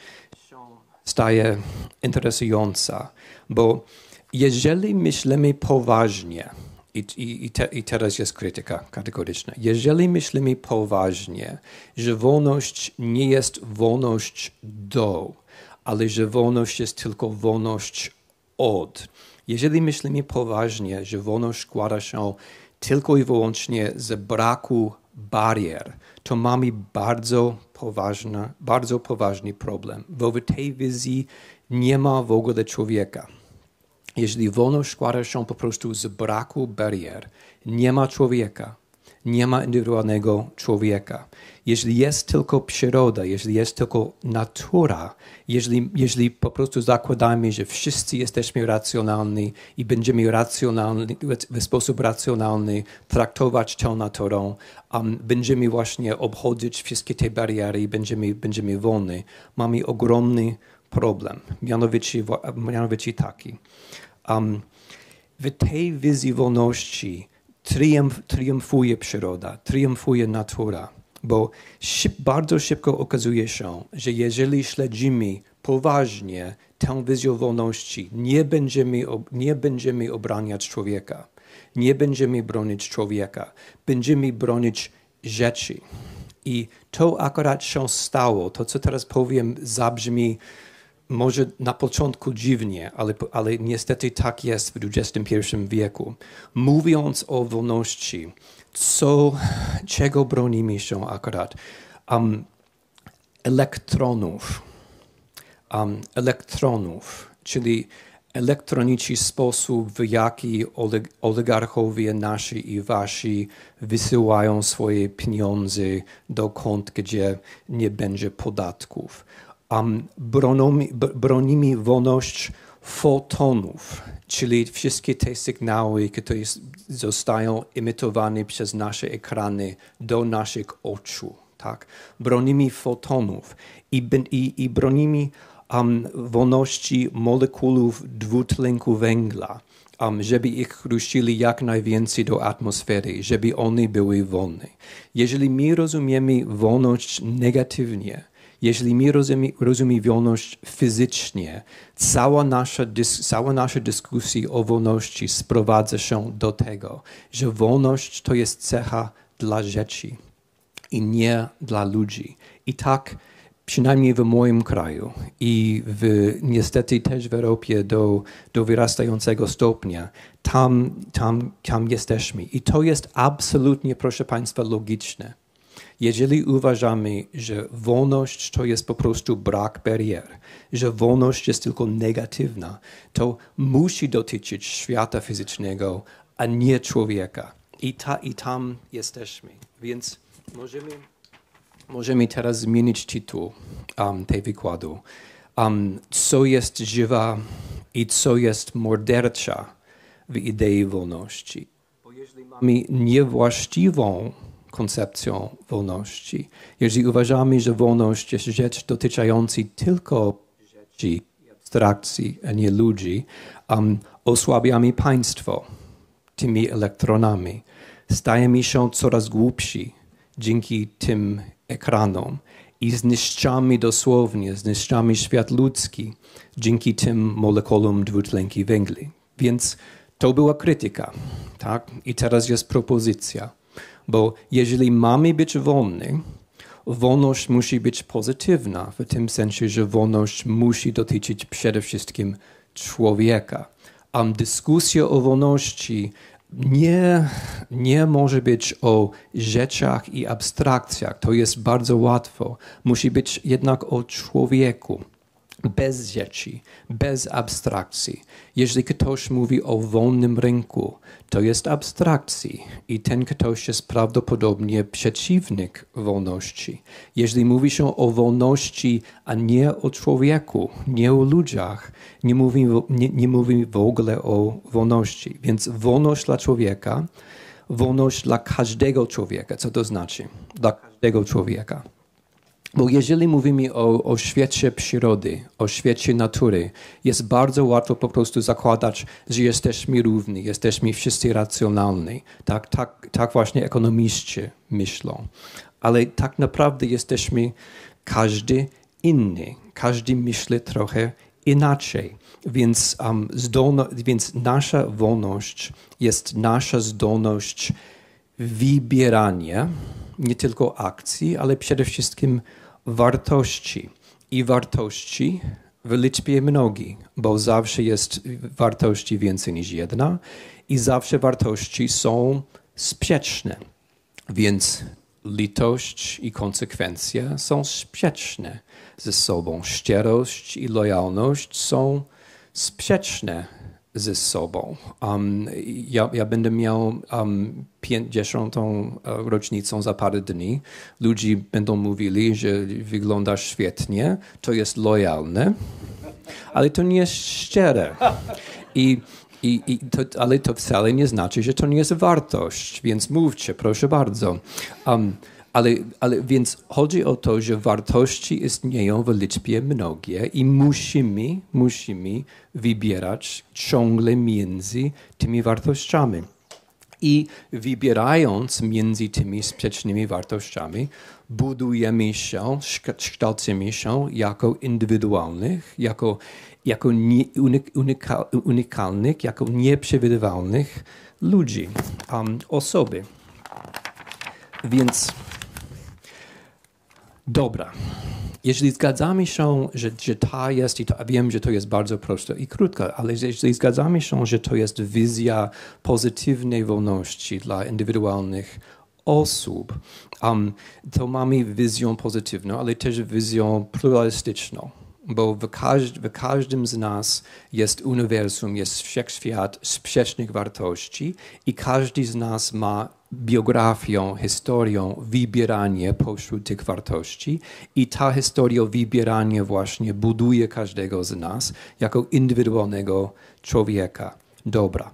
staje interesująca, bo jeżeli myślimy poważnie, i, i, te, i, teraz jest krytyka kategoryczna. Jeżeli myślimy poważnie, że wolność nie jest wolność do, ale że wolność jest tylko wolność od. Jeżeli myślimy poważnie, że wolność składa się tylko i wyłącznie z braku barier, to mamy bardzo, poważny, bardzo poważny problem. w tej wizji nie ma w ogóle człowieka. Jeśli wolność składa się po prostu z braku barier, nie ma człowieka, nie ma indywidualnego człowieka. Jeśli jest tylko przyroda, jeśli jest tylko natura, jeśli, jeśli po prostu zakładamy, że wszyscy jesteśmy racjonalni i będziemy racjonalni, w sposób racjonalny traktować tę naturę, um, będziemy właśnie obchodzić wszystkie te bariery i będziemy, będziemy wolni, mamy ogromny problem, mianowicie, mianowicie taki. Um, w tej wizji wolności triumf, triumfuje przyroda, triumfuje natura. Bo szyb, bardzo szybko okazuje się, że jeżeli śledzimy poważnie tę wizję wolności, nie będziemy, nie będziemy obraniać człowieka, nie będziemy bronić człowieka, będziemy bronić rzeczy. I to akurat się stało. To, co teraz powiem, zabrzmi może na początku dziwnie, ale, ale niestety tak jest w XXI wieku. Mówiąc o wolności, co, czego bronimy się akurat? Um, elektronów. Um, elektronów, czyli elektroniczny sposób, w jaki oligarchowie nasi i wasi wysyłają swoje pieniądze do dokąd, gdzie nie będzie podatków. Um, bronimy wolność fotonów, czyli wszystkie te sygnały, które zostają emitowane przez nasze ekrany do naszych oczu. Tak? Bronimy fotonów i, i, i bronimy um, wolności molekulów dwutlenku węgla, um, żeby ich ruszyli jak najwięcej do atmosfery, żeby one były wolne. Jeżeli my rozumiemy wolność negatywnie, jeśli mi rozumie, wolność fizycznie, cała nasza, dys, cała nasza dyskusja o wolności sprowadza się do tego, że wolność to jest cecha dla rzeczy i nie dla ludzi. I tak przynajmniej w moim kraju i w, niestety też w Europie do, do wyrastającego stopnia, tam, tam, tam jesteśmy. I to jest absolutnie, proszę Państwa, logiczne. Jeżeli uważamy, że wolność to jest po prostu brak barier, że wolność jest tylko negatywna, to musi dotyczyć świata fizycznego, a nie człowieka. I, ta, i tam jesteśmy. Więc możemy, możemy teraz zmienić tytuł um, tej wykładu. Um, co jest żywa i co jest mordercza w idei wolności. Bo jeżeli mamy niewłaściwą koncepcją wolności. Jeżeli uważamy, że wolność jest rzecz dotyczącą tylko rzeczy abstrakcji, a nie ludzi, um, osłabiamy państwo tymi elektronami. Stajemy się coraz głupsi dzięki tym ekranom i zniszczamy dosłownie, zniszczamy świat ludzki dzięki tym molekulom dwutlenki węgli. Więc to była krytyka, tak? I teraz jest propozycja bo jeżeli mamy być wolni, wolność musi być pozytywna, w tym sensie, że wolność musi dotyczyć przede wszystkim człowieka. A dyskusja o wolności nie, nie może być o rzeczach i abstrakcjach. To jest bardzo łatwo. Musi być jednak o człowieku bez rzeczy, bez abstrakcji. Jeżeli ktoś mówi o wolnym rynku, to jest abstrakcji i ten ktoś jest prawdopodobnie przeciwnik wolności. Jeżeli mówi się o wolności, a nie o człowieku, nie o ludziach, nie mówi, nie, nie mówi w ogóle o wolności. Więc wolność dla człowieka, wolność dla każdego człowieka. Co to znaczy? Dla każdego człowieka. Bo jeżeli mówimy o, o świecie przyrody, o świecie natury, jest bardzo łatwo po prostu zakładać, że jesteśmy równi, jesteśmy wszyscy racjonalni. Tak, tak, tak właśnie ekonomiści myślą. Ale tak naprawdę jesteśmy każdy inny. Każdy myśli trochę inaczej. Więc, um, zdolno, więc nasza wolność jest nasza zdolność wybierania nie tylko akcji, ale przede wszystkim wartości i wartości w liczbie mnogi, bo zawsze jest wartości więcej niż jedna i zawsze wartości są sprzeczne. Więc litość i konsekwencja są sprzeczne ze sobą. Szczerość i lojalność są sprzeczne ze sobą. Um, ja, ja, będę miał um, 50. E, rocznicą za parę dni. Ludzie będą mówili, że wyglądasz świetnie, to jest lojalne, ale to nie jest szczere. I, i, i to, ale to wcale nie znaczy, że to nie jest wartość, więc mówcie, proszę bardzo. Um, ale, ale więc chodzi o to, że wartości istnieją w liczbie mnogie i musimy, musimy wybierać ciągle między tymi wartościami. I wybierając między tymi sprzecznymi wartościami, budujemy się, kształcimy się jako indywidualnych, jako, jako nie, unika, unikalnych, jako nieprzewidywalnych ludzi, um, osoby. Więc Dobra. Jeśli zgadzamy się, że, że ta jest, i to, wiem, że to jest bardzo proste i krótko, ale jeśli zgadzamy się, że to jest wizja pozytywnej wolności dla indywidualnych osób, um, to mamy wizję pozytywną, ale też wizję pluralistyczną bo w, w, każdym z nas jest uniwersum, jest wszechświat sprzecznych wartości i każdy z nas ma biografią, historią wybieranie pośród tych wartości i ta historia wybieranie właśnie buduje każdego z nas jako indywidualnego człowieka. Dobra.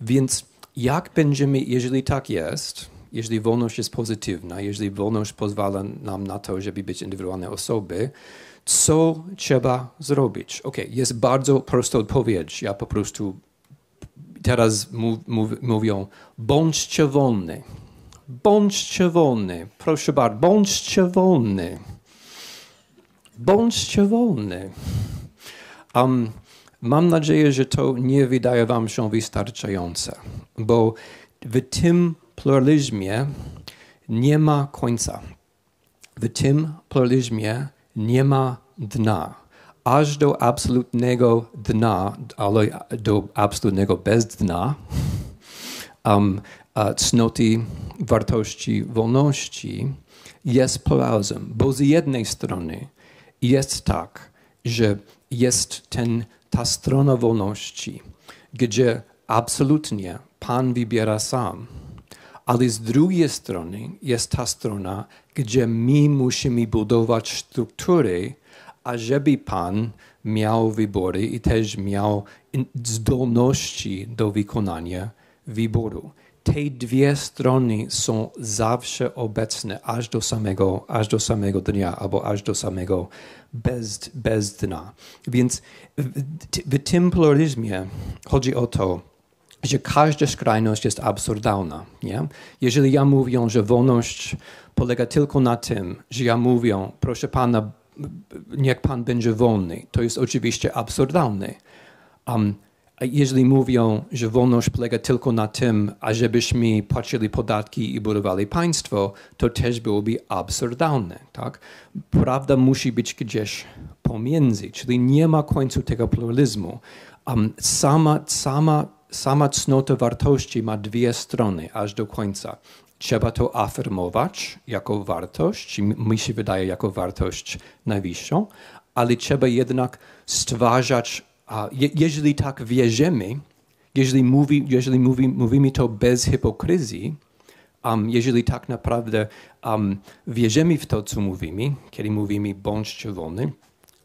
Więc jak będziemy, jeżeli tak jest, jeżeli wolność jest pozytywna, jeżeli wolność pozwala nam na to, żeby być indywidualne osoby, co trzeba zrobić? Ok, jest bardzo prosta odpowiedź. Ja po prostu teraz mówią, bądźcie wolny, bądźcie wolny, proszę bardzo, bądźcie wolny, bądźcie wolny. Um, mam nadzieję, że to nie wydaje wam się wystarczające, bo w tym pluralizmie nie ma końca. W tym pluralizmie nie ma dna aż do absolutnego dna, ale do absolutnego bez dna, um, cnoty, wartości, wolności jest pluralizm, bo z jednej strony jest tak, że jest ten, ta strona wolności, gdzie absolutnie Pan wybiera sam, ale z drugiej strony jest ta strona, gdzie my musimy budować struktury, ażeby Pan miał wybory i też miał zdolności do wykonania wyboru. Te dwie strony są zawsze obecne aż do samego, aż do samego dnia albo aż do samego bez, bez dna. Więc w, w tym pluralizmie chodzi o to, że każda skrajność jest absurdalna. Nie? Jeżeli ja mówię, że wolność polega tylko na tym, że ja mówię, proszę Pana, niech Pan będzie wolny. To jest oczywiście absurdalne. Um, jeżeli mówią, że wolność polega tylko na tym, ażebyśmy płacili podatki i budowali państwo, to też byłoby absurdalne. Tak? Prawda musi być gdzieś pomiędzy, czyli nie ma końcu tego pluralizmu. Um, sama, sama, sama cnota wartości ma dwie strony aż do końca trzeba to afirmować jako wartość, mi się wydaje jako wartość najwyższą, ale trzeba jednak stwarzać, je, jeżeli tak wierzymy, jeżeli, mówi, jeżeli mówi, mówimy to bez hipokryzji, um, jeżeli tak naprawdę um, wierzymy w to, co mówimy, kiedy mówimy bądź wolny,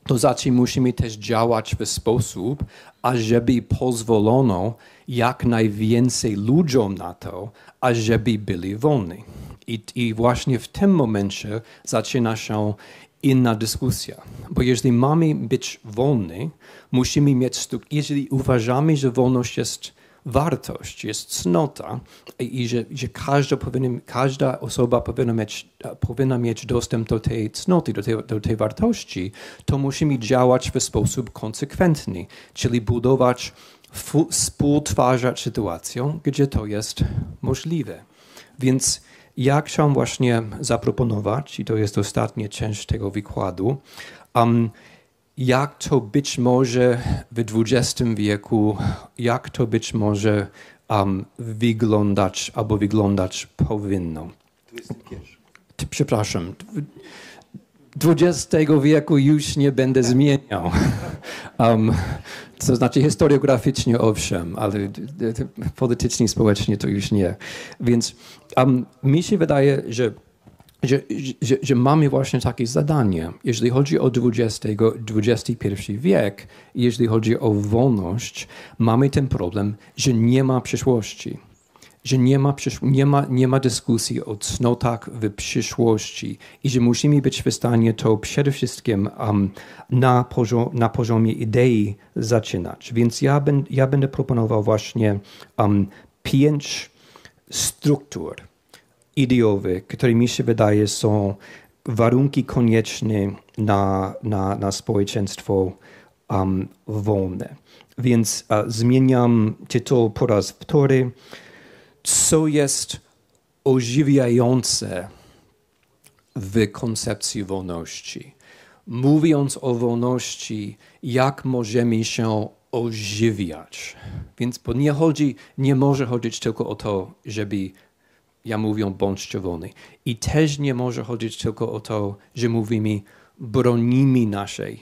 to znaczy musimy też działać w sposób, ażeby pozwolono jak najwięcej ludziom na to, a żeby byli wolni. I, I właśnie w tym momencie zaczyna się inna dyskusja. Bo jeżeli mamy być wolni, musimy mieć sztuk. Jeżeli uważamy, że wolność jest wartość, jest cnota i, i że, że każda, powinien, każda osoba powinna mieć, powinna mieć dostęp do tej cnoty, do tej, do tej wartości, to musimy działać w sposób konsekwentny, czyli budować współtwarzać sytuacją, gdzie to jest możliwe. Więc ja chciałem właśnie zaproponować, i to jest ostatnia część tego wykładu, um, jak to być może w XX wieku, jak to być może um, wyglądać albo wyglądać powinno. XXI. Przepraszam, XX wieku już nie będę zmieniał. Um, to znaczy historiograficznie owszem, ale politycznie, społecznie to już nie. Więc um, mi się wydaje, że że, że, że, mamy właśnie takie zadanie, jeżeli chodzi o XXI wiek, jeżeli chodzi o wolność, mamy ten problem, że nie ma przyszłości że nie ma, nie, ma, nie ma dyskusji o cnotach w przyszłości i że musimy być w stanie to przede wszystkim um, na, poziom, na poziomie idei zaczynać. Więc ja, ben, ja będę proponował właśnie um, pięć struktur ideowych, które mi się wydaje są warunki konieczne na, na, na społeczeństwo um, wolne. Więc uh, zmieniam tytuł po raz wtóry co jest ożywiające w koncepcji wolności. Mówiąc o wolności, jak możemy się ożywiać. Więc bo nie chodzi, nie może chodzić tylko o to, żeby ja mówię bądźcie wolni. I też nie może chodzić tylko o to, że mówimy bronimy naszej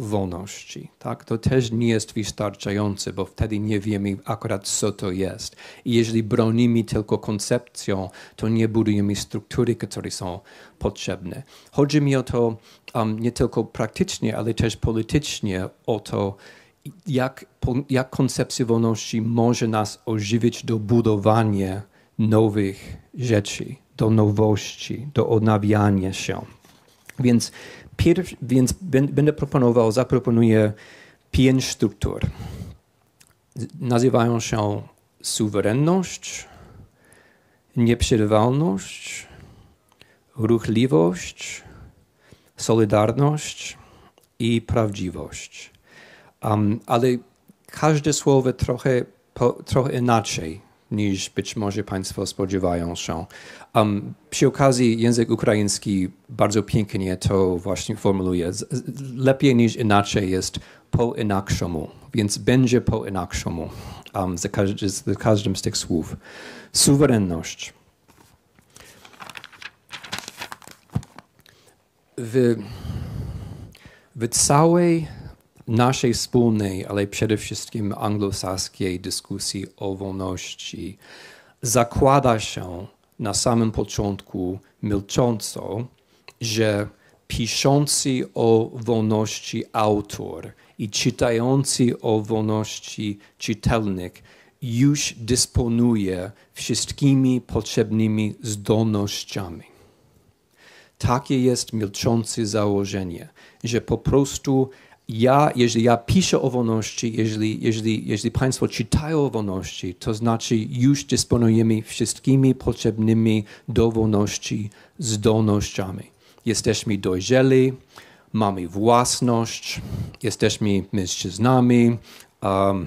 wolności. Tak? To też nie jest wystarczające, bo wtedy nie wiemy akurat, co to jest. I jeżeli bronimy tylko koncepcją, to nie budujemy struktury, które są potrzebne. Chodzi mi o to um, nie tylko praktycznie, ale też politycznie o to, jak, jak koncepcja wolności może nas ożywić do budowania nowych rzeczy, do nowości, do odnawiania się. Więc Pierw, więc będę proponował, zaproponuję pięć struktur. Nazywają się suwerenność, nieprzerwalność, ruchliwość, solidarność i prawdziwość. Um, ale każde słowo trochę, po, trochę inaczej niż być może Państwo spodziewają się. Um, przy okazji język ukraiński bardzo pięknie to właśnie formuluje. lepiej niż inaczej jest po inakszemu, więc będzie po inakszemu um, za, każdy, za każdym z tych słów. Suwerenność. W, w całej naszej wspólnej, ale przede wszystkim anglosaskiej dyskusji o wolności zakłada się, na samym początku milcząco, że piszący o wolności autor i czytający o wolności czytelnik już dysponuje wszystkimi potrzebnymi zdolnościami. Takie jest milczące założenie, że po prostu ja, jeżeli ja piszę o wolności, jeżeli, jeżeli, jeżeli Państwo czytają o wolności, to znaczy już dysponujemy wszystkimi potrzebnymi do wolności zdolnościami. Jesteśmy dojrzeli, mamy własność, jesteśmy mężczyznami, um,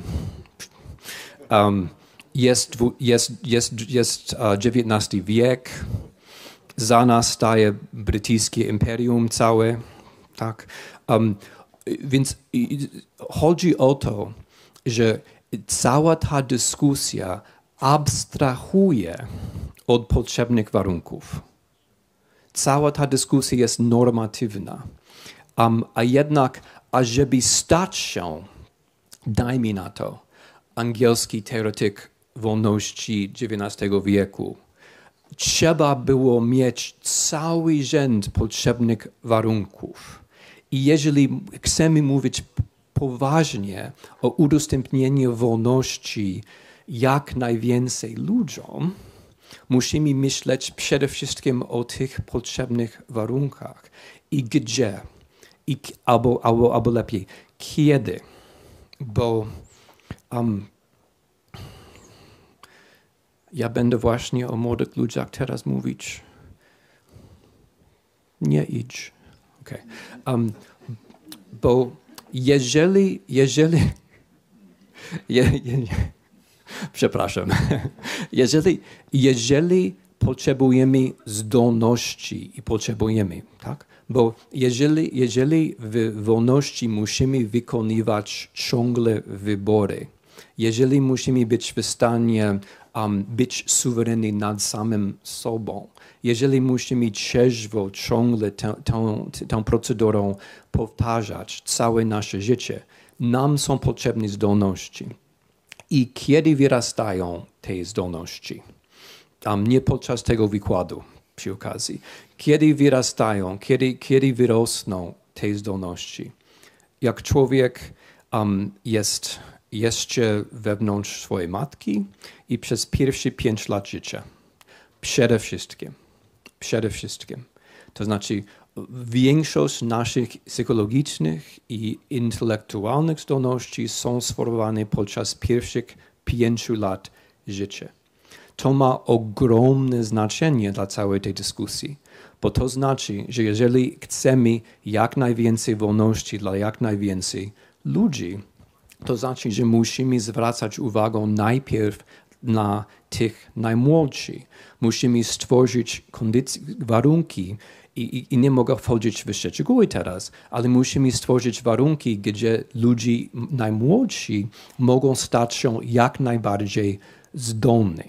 um, jest, jest, jest, jest XIX wiek, za nas staje brytyjskie imperium całe, tak? Um, więc chodzi o to, że cała ta dyskusja abstrahuje od potrzebnych warunków. Cała ta dyskusja jest normatywna. Um, a jednak, ażeby stać się, dajmy na to, angielski teoretyk wolności XIX wieku, trzeba było mieć cały rzęd potrzebnych warunków i jeżeli chcemy mówić poważnie o udostępnieniu wolności jak najwięcej ludziom, musimy myśleć przede wszystkim o tych potrzebnych warunkach i gdzie, i, albo, albo, albo lepiej, kiedy, bo um, ja będę właśnie o młodych ludziach teraz mówić. Nie idź. Okay. Um, bo jeżeli, jeżeli, je, je, przepraszam, jeżeli, jeżeli potrzebujemy zdolności i potrzebujemy, tak? Bo jeżeli, jeżeli w wolności musimy wykonywać ciągle wybory, jeżeli musimy być w stanie um, być suwerenni nad samym sobą, jeżeli musimy ciężko ciągle tę procedurę powtarzać całe nasze życie, nam są potrzebne zdolności. I kiedy wyrastają te zdolności? tam nie podczas tego wykładu przy okazji. Kiedy wyrastają, kiedy, kiedy wyrosną te zdolności? Jak człowiek um, jest jeszcze wewnątrz swojej matki i przez pierwsze pięć lat życia. Przede wszystkim przede wszystkim. To znaczy, większość naszych psychologicznych i intelektualnych zdolności są sformowane podczas pierwszych pięciu lat życia. To ma ogromne znaczenie dla całej tej dyskusji, bo to znaczy, że jeżeli chcemy jak najwięcej wolności dla jak najwięcej ludzi, to znaczy, że musimy zwracać uwagę najpierw dla tych najmłodszych. Musimy stworzyć kondycje, warunki i, i, i, nie mogę wchodzić w szczegóły teraz, ale musimy stworzyć warunki, gdzie ludzie najmłodsi mogą stać się jak najbardziej zdolni.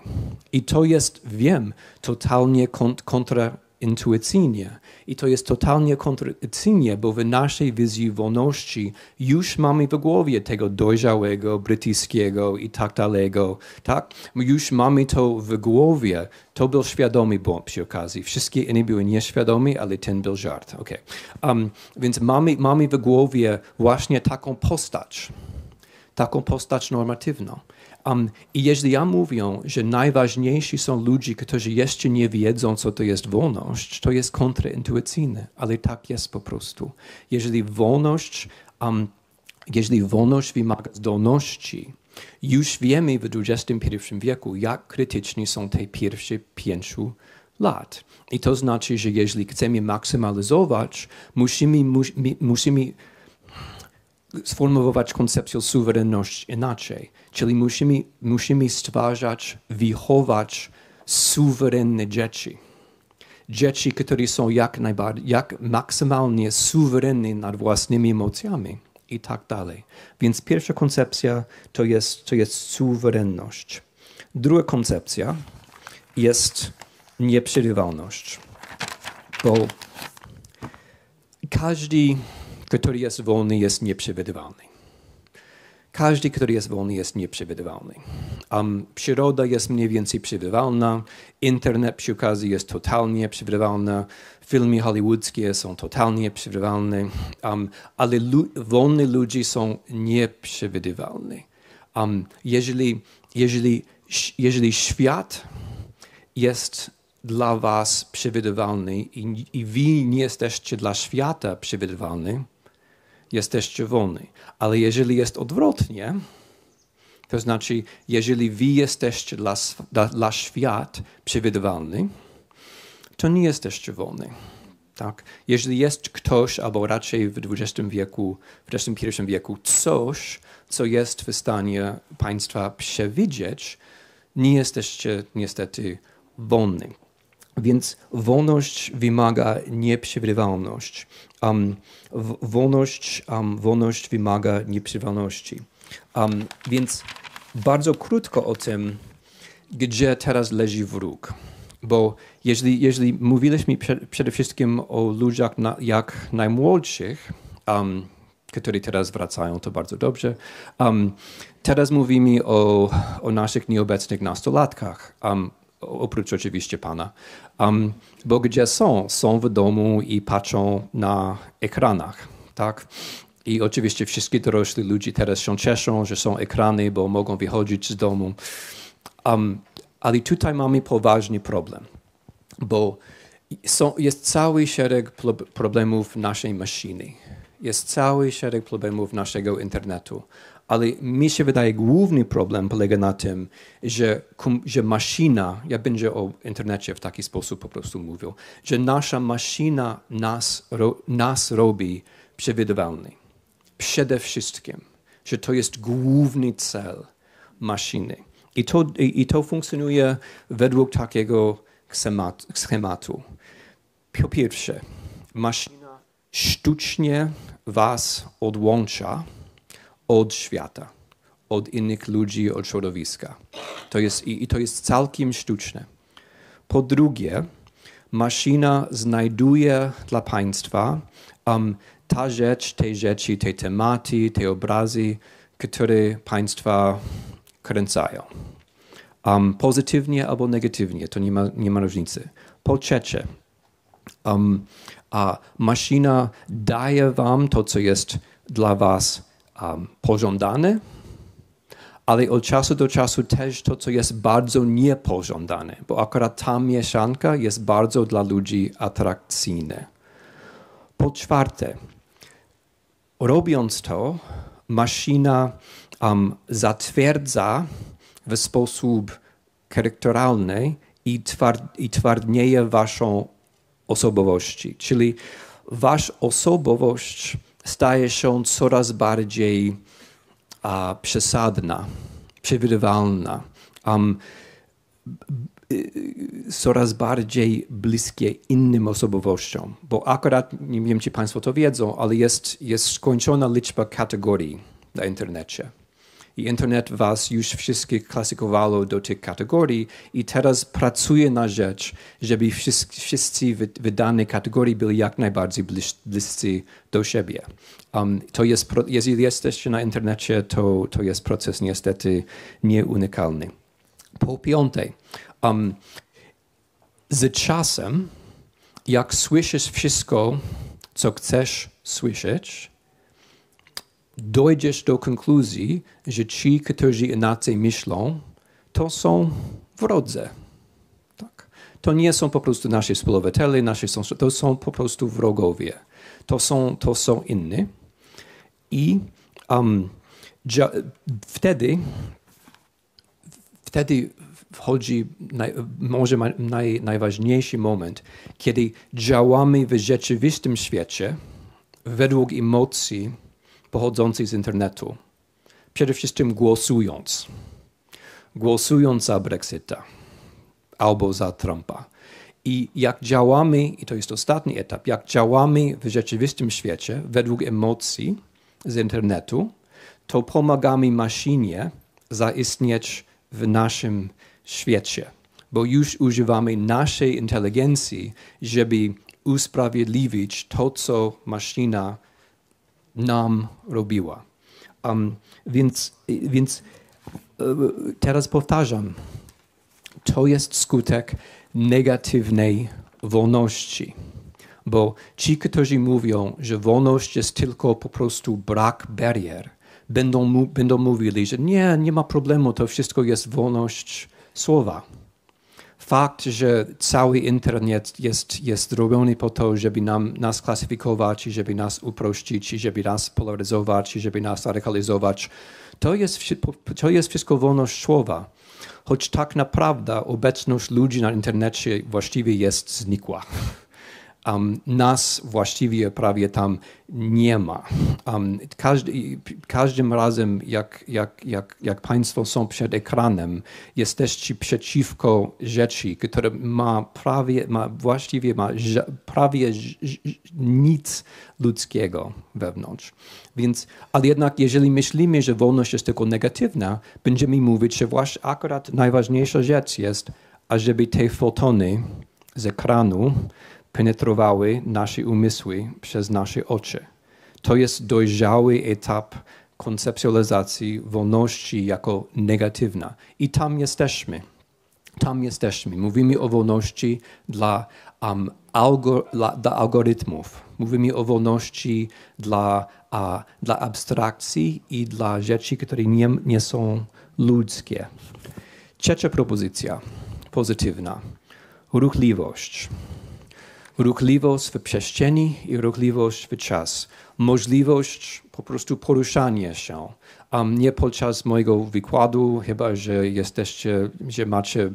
I to jest, wiem, totalnie kont kontra intuicyjnie. I to jest totalnie kontraintuicyjnie, bo w naszej wizji wolności już mamy w głowie tego dojrzałego, brytyjskiego i tak dalego. Tak? Już mamy to w głowie. To był świadomy błąd przy okazji. Wszystkie inne były nieświadomi, ale ten był żart. Okay. Um, więc mamy, mamy w głowie właśnie taką postać, taką postać normatywną. Um, I jeśli ja mówię, że najważniejsi są ludzie, którzy jeszcze nie wiedzą, co to jest wolność, to jest kontraintuicyjne, ale tak jest po prostu. Jeżeli wolność, um, jeżeli wolność wymaga zdolności, już wiemy w XXI wieku, jak krytyczni są te pierwsze pięciu lat. I to znaczy, że jeżeli chcemy maksymalizować, musimy, mu, musimy sformułować koncepcję suwerenność inaczej. Czyli musimy, musimy stwarzać, wychować suwerenne dzieci. Dzieci, które są jak najbardziej, jak maksymalnie suwerenne nad własnymi emocjami i tak dalej. Więc pierwsza koncepcja to jest, to jest suwerenność. Druga koncepcja jest nieprzerywalność, bo każdy który jest wolny, jest nieprzewidywalny. Każdy, który jest wolny, jest nieprzewidywalny. Um, przyroda jest mniej więcej przewidywalna, internet przy okazji jest totalnie przewidywalny, filmy hollywoodzkie są totalnie przewidywalne, um, ale lu wolni ludzie są nieprzewidywalni. Um, jeżeli, jeżeli, jeżeli świat jest dla was przewidywalny i, i wy nie jesteście dla świata przewidywalni, jesteście wolni. Ale jeżeli jest odwrotnie, to znaczy, jeżeli wy jesteście dla, dla, dla świat przewidywalni, to nie jesteście wolni. Tak? jeżeli jest ktoś, albo raczej w XX wieku, w XXI wieku, coś, co jest w stanie państwa przewidzieć, nie jesteście niestety wolni. Więc wolność wymaga nieprzewidywalność. Um, wolność, um, wolność wymaga nieprzewidywalności. Um, więc bardzo krótko o tym, gdzie teraz leży wróg. Bo jeżeli, jeżeli mówiliśmy prze, przede wszystkim o ludziach na, jak najmłodszych, um, którzy teraz wracają, to bardzo dobrze. Um, teraz mówimy o, o naszych nieobecnych nastolatkach. Um, oprócz oczywiście Pana. Um, bo gdzie są? Są w domu i patrzą na ekranach, tak? I oczywiście wszyscy dorośli ludzie teraz się cieszą, że są ekrany, bo mogą wychodzić z domu. Um, ale tutaj mamy poważny problem, bo są, jest cały szereg problemów naszej maszyny. Jest cały szereg problemów naszego internetu. Ale mi się wydaje, główny problem polega na tym, że, że maszyna, ja będę o internecie w taki sposób po prostu mówił, że nasza maszyna nas, ro, nas robi przewidywalny. Przede wszystkim, że to jest główny cel maszyny. I to, i, i to funkcjonuje według takiego schematu. Po pierwsze, maszyna sztucznie was odłącza od świata, od innych ludzi, od środowiska. To jest, i, I to jest całkiem sztuczne. Po drugie, maszyna znajduje dla państwa um, ta rzecz, te rzeczy, te tematy, te obrazy, które państwa kręcają. Um, pozytywnie albo negatywnie, to nie ma, nie ma różnicy. Po trzecie, um, a maszyna daje wam to, co jest dla was um, pożądane, ale od czasu do czasu też to, co jest bardzo niepożądane, bo akurat ta mieszanka jest bardzo dla ludzi atrakcyjne. Po czwarte, robiąc to, maszyna um, zatwierdza w sposób charakteralny i, tward, i twardnieje waszą osobowość. Czyli wasza osobowość staje się coraz bardziej a, przesadna, przewidywalna, um, coraz bardziej bliskie innym osobowościom. Bo akurat, nie wiem czy Państwo to wiedzą, ale jest, jest skończona liczba kategorii na internecie i internet was już wszystkie klasykowało do tych kategorii i teraz pracuje na rzecz, żeby wszyscy, wszyscy wydane kategorii byli jak najbardziej bliscy do siebie. Um, to jest, jeżeli jesteście na internecie, to, to jest proces niestety nieunikalny. Po piąte, um, z czasem, jak słyszysz wszystko, co chcesz słyszeć, dojdziesz do konkluzji, że ci, którzy inaczej myślą, to są wrodze. Tak. To nie są po prostu nasi współobywatele, nasi sąsiedzi, to są po prostu wrogowie. To są, to są inni. I um, wtedy, wtedy wchodzi naj, może naj, najważniejszy moment, kiedy działamy w rzeczywistym świecie według emocji, pochodzącej z internetu, przede wszystkim głosując. Głosując za Brexita albo za Trumpa. I jak działamy, i to jest ostatni etap, jak działamy w rzeczywistym świecie według emocji z internetu, to pomagamy maszynie zaistnieć w naszym świecie, bo już używamy naszej inteligencji, żeby usprawiedliwić to, co maszyna nam robiła. Um, więc, więc e, teraz powtarzam, to jest skutek negatywnej wolności. Bo ci, którzy mówią, że wolność jest tylko po prostu brak barier, będą, będą mówili, że nie, nie ma problemu, to wszystko jest wolność słowa fakt, że cały internet jest, jest robiony po to, żeby nam, nas klasyfikować, żeby nas uprościć, żeby nas polaryzować, żeby nas radykalizować, to jest, to jest wszystko wolność słowa. Choć tak naprawdę obecność ludzi na internecie właściwie jest znikła. Um, nas właściwie prawie tam nie ma. Um, każdy, każdym razem, jak, jak, jak, jak Państwo są przed ekranem, jesteście przeciwko rzeczy, która ma prawie, ma, właściwie ma prawie nic ludzkiego wewnątrz. Więc, ale jednak, jeżeli myślimy, że wolność jest tylko negatywna, będziemy mówić, że właśnie akurat najważniejsza rzecz jest, ażeby te fotony z ekranu penetrowały nasze umysły przez nasze oczy. To jest dojrzały etap konceptualizacji wolności jako negatywna. I tam jesteśmy. Tam jesteśmy. Mówimy o wolności dla, um, algor dla, dla algorytmów. Mówimy o wolności dla, a, dla abstrakcji i dla rzeczy, które nie, nie są ludzkie. Trzecia propozycja pozytywna. Ruchliwość ruchliwość w przestrzeni i ruchliwość w czas. Możliwość po prostu poruszania się. Um, nie podczas mojego wykładu, chyba że jesteście, że macie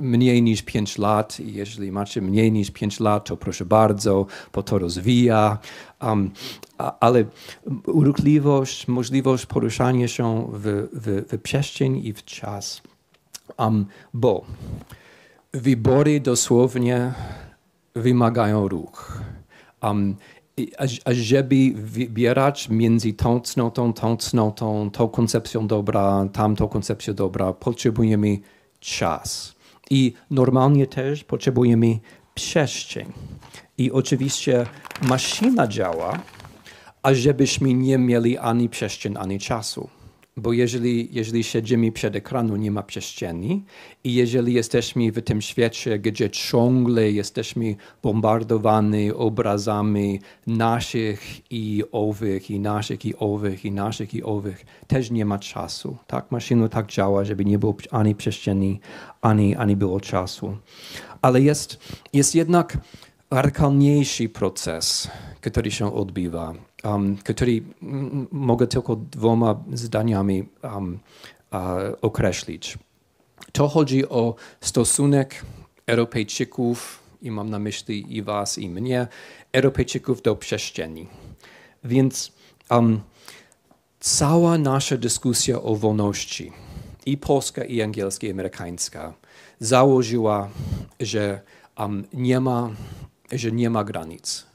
mniej niż 5 lat i jeżeli macie mniej niż 5 lat, to proszę bardzo, bo to rozwija. Um, ale ruchliwość, możliwość poruszania się w, w, w i w czas. Um, bo wybory dosłownie wymagają ruch. Um, a, a żeby wybierać między tą cnotą, tą cnotą, tą koncepcją dobra, tamtą koncepcją dobra, potrzebujemy czas. I normalnie też potrzebujemy przestrzeń. I oczywiście maszyna działa, a żebyśmy nie mieli ani przestrzeń, ani czasu. Bo jeżeli, jeżeli siedzimy przed ekranu, nie ma przestrzeni i jeżeli jesteśmy w tym świecie, gdzie ciągle jesteśmy bombardowani obrazami naszych i owych, i naszych i owych, i naszych i owych, też nie ma czasu. Tak maszyna tak działa, żeby nie było ani przestrzeni, ani, ani było czasu. Ale jest, jest jednak radykalniejszy proces, który się odbywa, um, który mogę tylko dwoma zdaniami um, określić. To chodzi o stosunek Europejczyków, i mam na myśli i was, i mnie, Europejczyków do przestrzeni. Więc um, cała nasza dyskusja o wolności, i polska, i angielska, i amerykańska, założyła, że um, nie ma że nie ma granic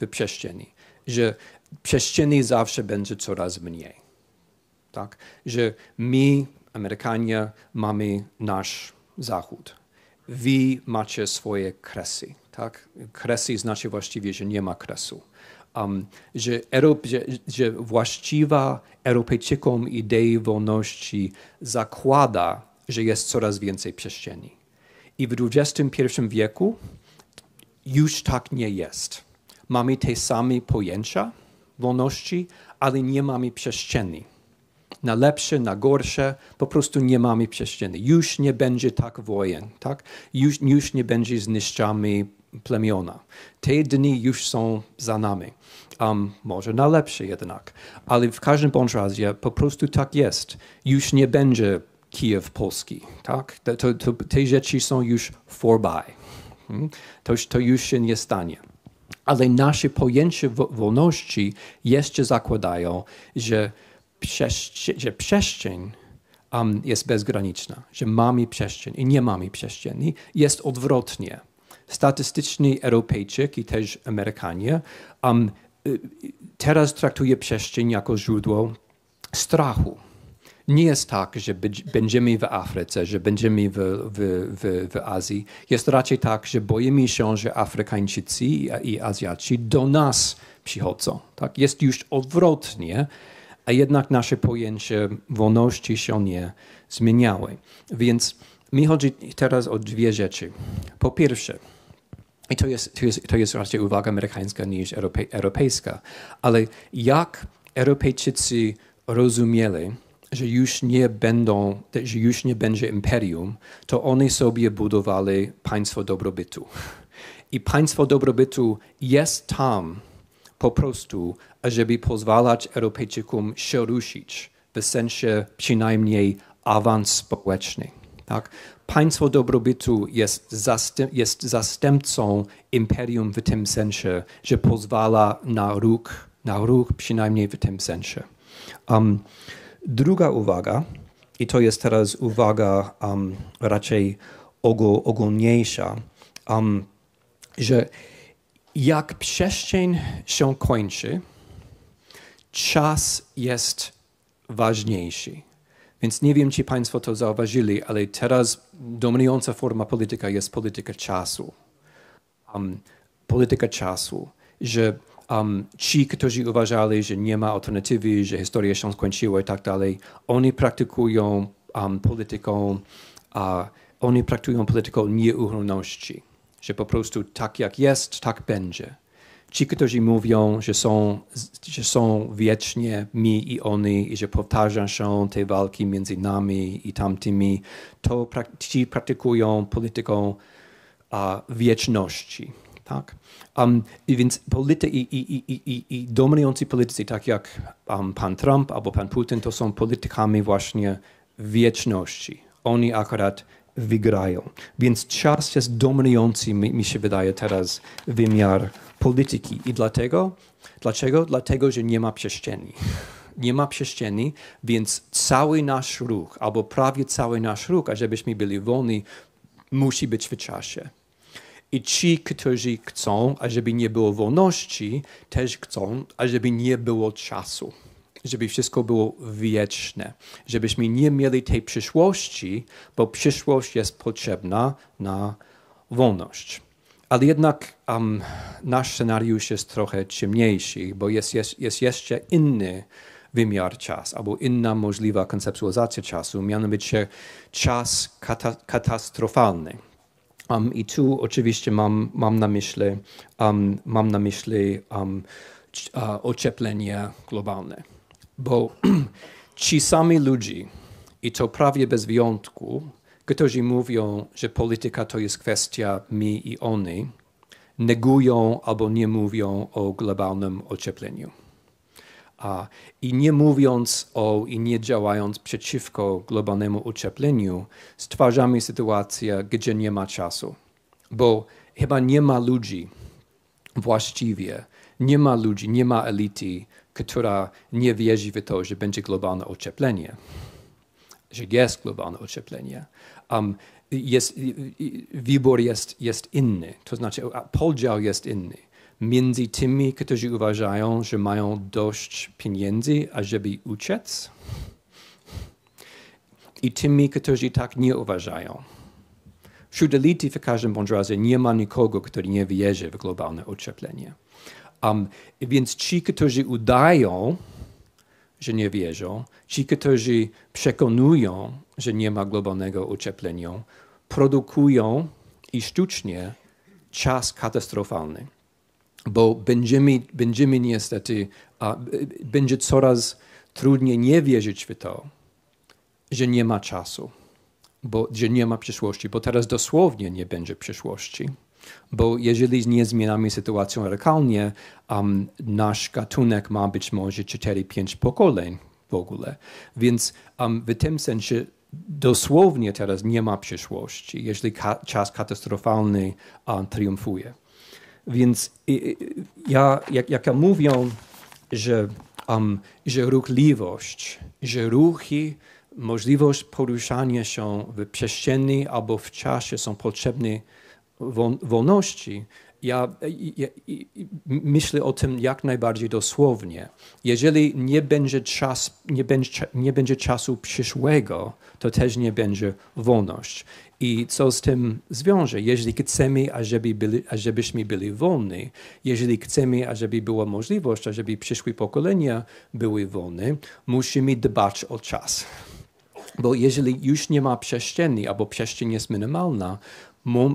w przestrzeni, że przestrzeni zawsze będzie coraz mniej. Tak? Że my, Amerykanie, mamy nasz Zachód. Wy macie swoje kresy. Tak? Kresy znaczy właściwie, że nie ma kresu. Um, że, że, że właściwa Europejczykom idei wolności zakłada, że jest coraz więcej przestrzeni. I w XXI wieku już tak nie jest. Mamy te same pojęcia wolności, ale nie mamy przestrzeni. Na lepsze, na gorsze, po prostu nie mamy przestrzeni. Już nie będzie tak wojen, tak? Już, już nie będzie zniszczamy plemiona. Te dni już są za nami. Um, może na lepsze jednak, ale w każdym bądź razie po prostu tak jest. Już nie będzie Kijów Polski, tak? To, to, to, te rzeczy są już forby. Hmm? To, to już się nie stanie. Ale nasze pojęcie wolności jeszcze zakładają, że, przeście, że przestrzeń um, jest bezgraniczna, że mamy przestrzeń i nie mamy przestrzeni. Jest odwrotnie. Statystyczni Europejczyk i też Amerykanie um, y, y, teraz traktuje przestrzeń jako źródło strachu nie jest tak, że będziemy w Afryce, że będziemy w, w, w, w Azji. Jest raczej tak, że boimy się, że Afrykańczycy i Azjaci do nas przychodzą. Tak? Jest już odwrotnie, a jednak nasze pojęcie wolności się nie zmieniały. Więc mi chodzi teraz o dwie rzeczy. Po pierwsze, i to jest, to jest, to jest raczej uwaga amerykańska niż europejska, ale jak Europejczycy rozumieli że już nie będą, że już nie będzie imperium, to oni sobie budowali państwo dobrobytu. I państwo dobrobytu jest tam po prostu, ażeby pozwalać Europejczykom się ruszyć w sensie przynajmniej awans społeczny. Tak? Państwo dobrobytu jest, zastęp, jest zastępcą imperium w tym sensie, że pozwala na ruch, na ruch przynajmniej w tym sensie. Um, Druga uwaga, i to jest teraz uwaga um, raczej ogólniejsza, um, że jak przestrzeń się kończy, czas jest ważniejszy. Więc nie wiem, czy Państwo to zauważyli, ale teraz dominująca forma polityka jest polityka czasu. Um, polityka czasu, że um, ci, którzy uważali, że nie ma alternatywy, że historia się skończyła i tak dalej, oni praktykują um, polityką, oni praktykują polityką nieuchronności, że po prostu tak jak jest, tak będzie. Ci, którzy mówią, że są, że są wiecznie mi i oni i że powtarzają się te walki między nami i tamtymi, to prak ci praktykują polityką wieczności tak? Um, I więc polity, i, i, i, i, dominujący politycy, tak jak um, pan Trump albo pan Putin, to są politykami właśnie wieczności. Oni akurat wygrają. Więc czas jest dominujący, mi, mi się wydaje, teraz wymiar polityki. I dlatego, dlaczego? Dlatego, że nie ma przestrzeni. Nie ma przestrzeni, więc cały nasz ruch, albo prawie cały nasz ruch, ażebyśmy byli wolni, musi być w czasie. I ci, którzy chcą, ażeby nie było wolności, też chcą, ażeby nie było czasu, żeby wszystko było wieczne, żebyśmy nie mieli tej przyszłości, bo przyszłość jest potrzebna na wolność. Ale jednak um, nasz scenariusz jest trochę ciemniejszy, bo jest, jest, jest jeszcze inny wymiar czas, albo inna możliwa konceptualizacja czasu, mianowicie czas kata katastrofalny. Um, I tu oczywiście mam, mam na myśli, um, mam na myśli um, ocieplenie globalne. Bo ci sami ludzie, i to prawie bez wyjątku, którzy mówią, że polityka to jest kwestia mi i oni, negują albo nie mówią o globalnym ociepleniu. A, I nie mówiąc o i nie działając przeciwko globalnemu ociepleniu, stwarzamy sytuację, gdzie nie ma czasu. Bo chyba nie ma ludzi właściwie, nie ma ludzi, nie ma elity, która nie wierzy w to, że będzie globalne ocieplenie, że jest globalne ocieplenie. Um, jest, wybór jest, jest inny, to znaczy podział jest inny między tymi, którzy uważają, że mają dość pieniędzy, ażeby uciec, i tymi, którzy tak nie uważają. Wśród elity w każdym bądź razie nie ma nikogo, który nie wierzy w globalne ocieplenie. Um, więc ci, którzy udają, że nie wierzą, ci, którzy przekonują, że nie ma globalnego ocieplenia, produkują i sztucznie czas katastrofalny bo będziemy, będziemy niestety, a, będzie coraz trudniej nie wierzyć w to, że nie ma czasu, bo, że nie ma przyszłości, bo teraz dosłownie nie będzie przyszłości. Bo jeżeli nie zmieniamy sytuację radykalnie, um, nasz gatunek ma być może 4-5 pokoleń w ogóle. Więc um, w tym sensie dosłownie teraz nie ma przyszłości, jeżeli ka czas katastrofalny um, triumfuje. Więc ja, jak, jak mówią, że, um, że ruchliwość, że ruchy, możliwość poruszania się w przestrzeni albo w czasie są potrzebne wolności, ja, ja, e, ja, e, myślę o tym jak najbardziej dosłownie. Jeżeli nie będzie, czas, nie, będzie, nie będzie czasu przyszłego, to też nie będzie wolność. I co z tym zwiąże? Jeżeli chcemy, ażeby byli, ażebyśmy byli wolni, jeżeli chcemy, ażeby była możliwość, ażeby przyszłe pokolenia były wolne, musimy dbać o czas. Bo jeżeli już nie ma przestrzeni albo przestrzeń jest minimalna,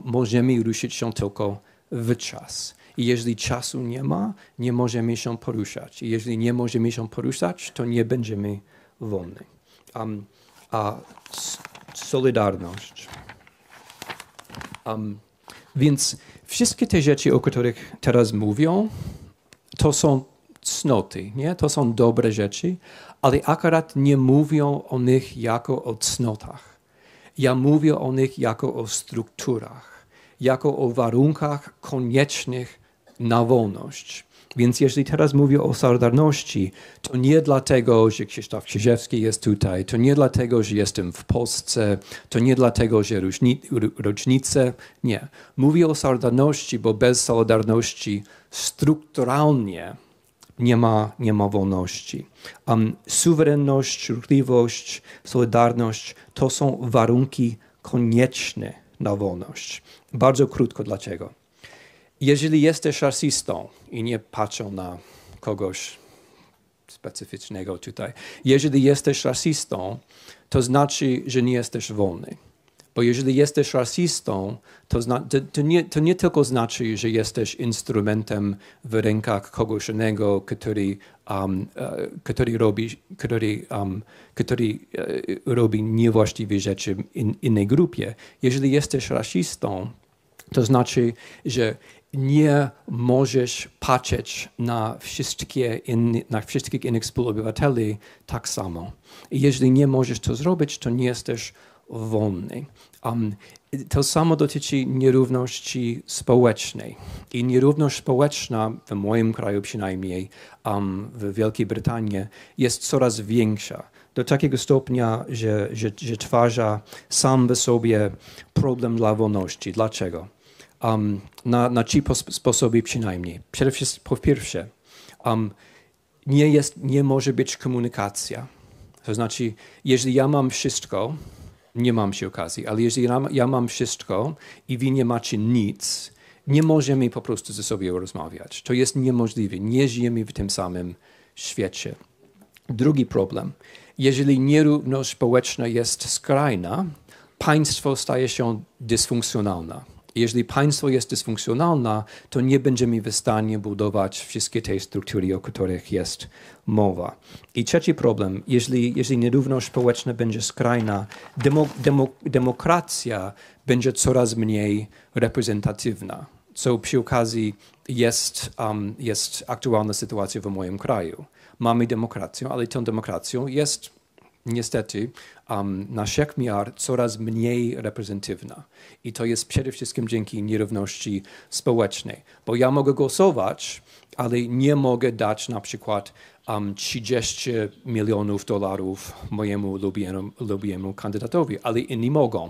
możemy ruszyć się tylko w czas. I jeśli czasu nie ma, nie możemy się poruszać. I jeśli nie możemy się poruszać, to nie będziemy wolni. Um, a solidarność. Um, więc wszystkie te rzeczy, o których teraz mówią, to są cnoty, nie? to są dobre rzeczy, ale akurat nie mówią o nich jako o cnotach. Ja mówię o nich jako o strukturach jako o warunkach koniecznych na wolność. Więc jeśli teraz mówię o solidarności, to nie dlatego, że Krzysztof Krzyżewski jest tutaj, to nie dlatego, że jestem w Polsce, to nie dlatego, że różni, rocznice. Nie. Mówię o solidarności, bo bez solidarności strukturalnie nie ma, nie ma wolności. Um, suwerenność, ruchliwość, solidarność to są warunki konieczne na wolność. Bardzo krótko dlaczego. Jeżeli jesteś rasistą i nie patrzą na kogoś specyficznego tutaj, jeżeli jesteś rasistą, to znaczy, że nie jesteś wolny. Bo jeżeli jesteś rasistą, to, zna, to, to, nie, to nie tylko znaczy, że jesteś instrumentem w rękach kogoś innego, który, um, e, który robi, który, um, który e, robi niewłaściwe rzeczy in, innej grupie. Jeżeli jesteś rasistą, to znaczy, że nie możesz patrzeć na, wszystkie in, na wszystkich innych współobywateli tak samo. I jeżeli nie możesz to zrobić, to nie jesteś wolny. Um, to samo dotyczy nierówności społecznej. I nierówność społeczna, w moim kraju przynajmniej, um, w Wielkiej Brytanii, jest coraz większa. Do takiego stopnia, że, że, że twarza sam w sobie problem dla wolności. Dlaczego? Um, na, na trzy sposoby przynajmniej. wszystkim po pierwsze, um, nie, jest, nie może być komunikacja. To znaczy, jeżeli ja mam wszystko, nie mam się okazji, ale jeżeli ja mam wszystko i wy nie macie nic, nie możemy po prostu ze sobą rozmawiać. To jest niemożliwe. Nie żyjemy w tym samym świecie. Drugi problem. Jeżeli nierówność społeczna jest skrajna, państwo staje się dysfunkcjonalne. Jeżeli państwo jest dysfunkcjonalne, to nie będziemy w stanie budować wszystkie tej struktury, o których jest mowa. I trzeci problem, jeżeli, jeżeli nierówność społeczna będzie skrajna, demo, demo, demokracja będzie coraz mniej reprezentatywna, co przy okazji jest, um, jest aktualna sytuacja w moim kraju. Mamy demokrację, ale tą demokracją jest niestety um, nasz miar coraz mniej reprezentatywna. I to jest przede wszystkim dzięki nierówności społecznej. Bo ja mogę głosować, ale nie mogę dać na przykład um, 30 milionów dolarów mojemu lubiemu, kandydatowi, ale inni mogą.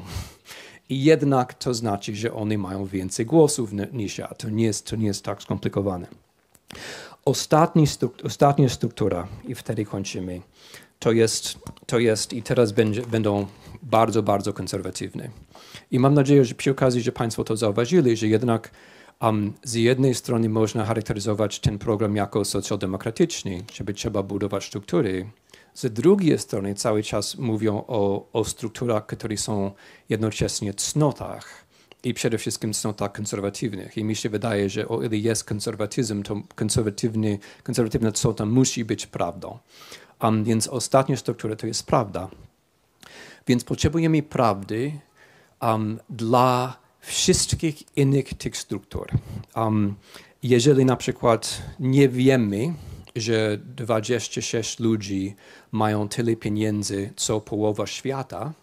I jednak to znaczy, że oni mają więcej głosów niż ja. To nie jest, to nie jest tak skomplikowane. Ostatni ostatnia struktura, i wtedy kończymy, to jest, to jest i teraz będzie, będą bardzo, bardzo konserwatywne. I mam nadzieję, że przy okazji, że Państwo to zauważyli, że jednak um, z jednej strony można charakteryzować ten program jako socjaldemokratyczny, żeby trzeba budować struktury. Z drugiej strony cały czas mówią o, o strukturach, które są jednocześnie cnotach i przede wszystkim cnotach konserwatywnych. I mi się wydaje, że o ile jest konserwatyzm, to konserwatywny, konserwatywna cnota musi być prawdą więc ostatnia struktura to jest prawda. Więc potrzebujemy prawdy um, dla wszystkich innych tych struktur. Um, jeżeli na przykład nie wiemy, że 26 ludzi mają tyle pieniędzy, co połowa świata,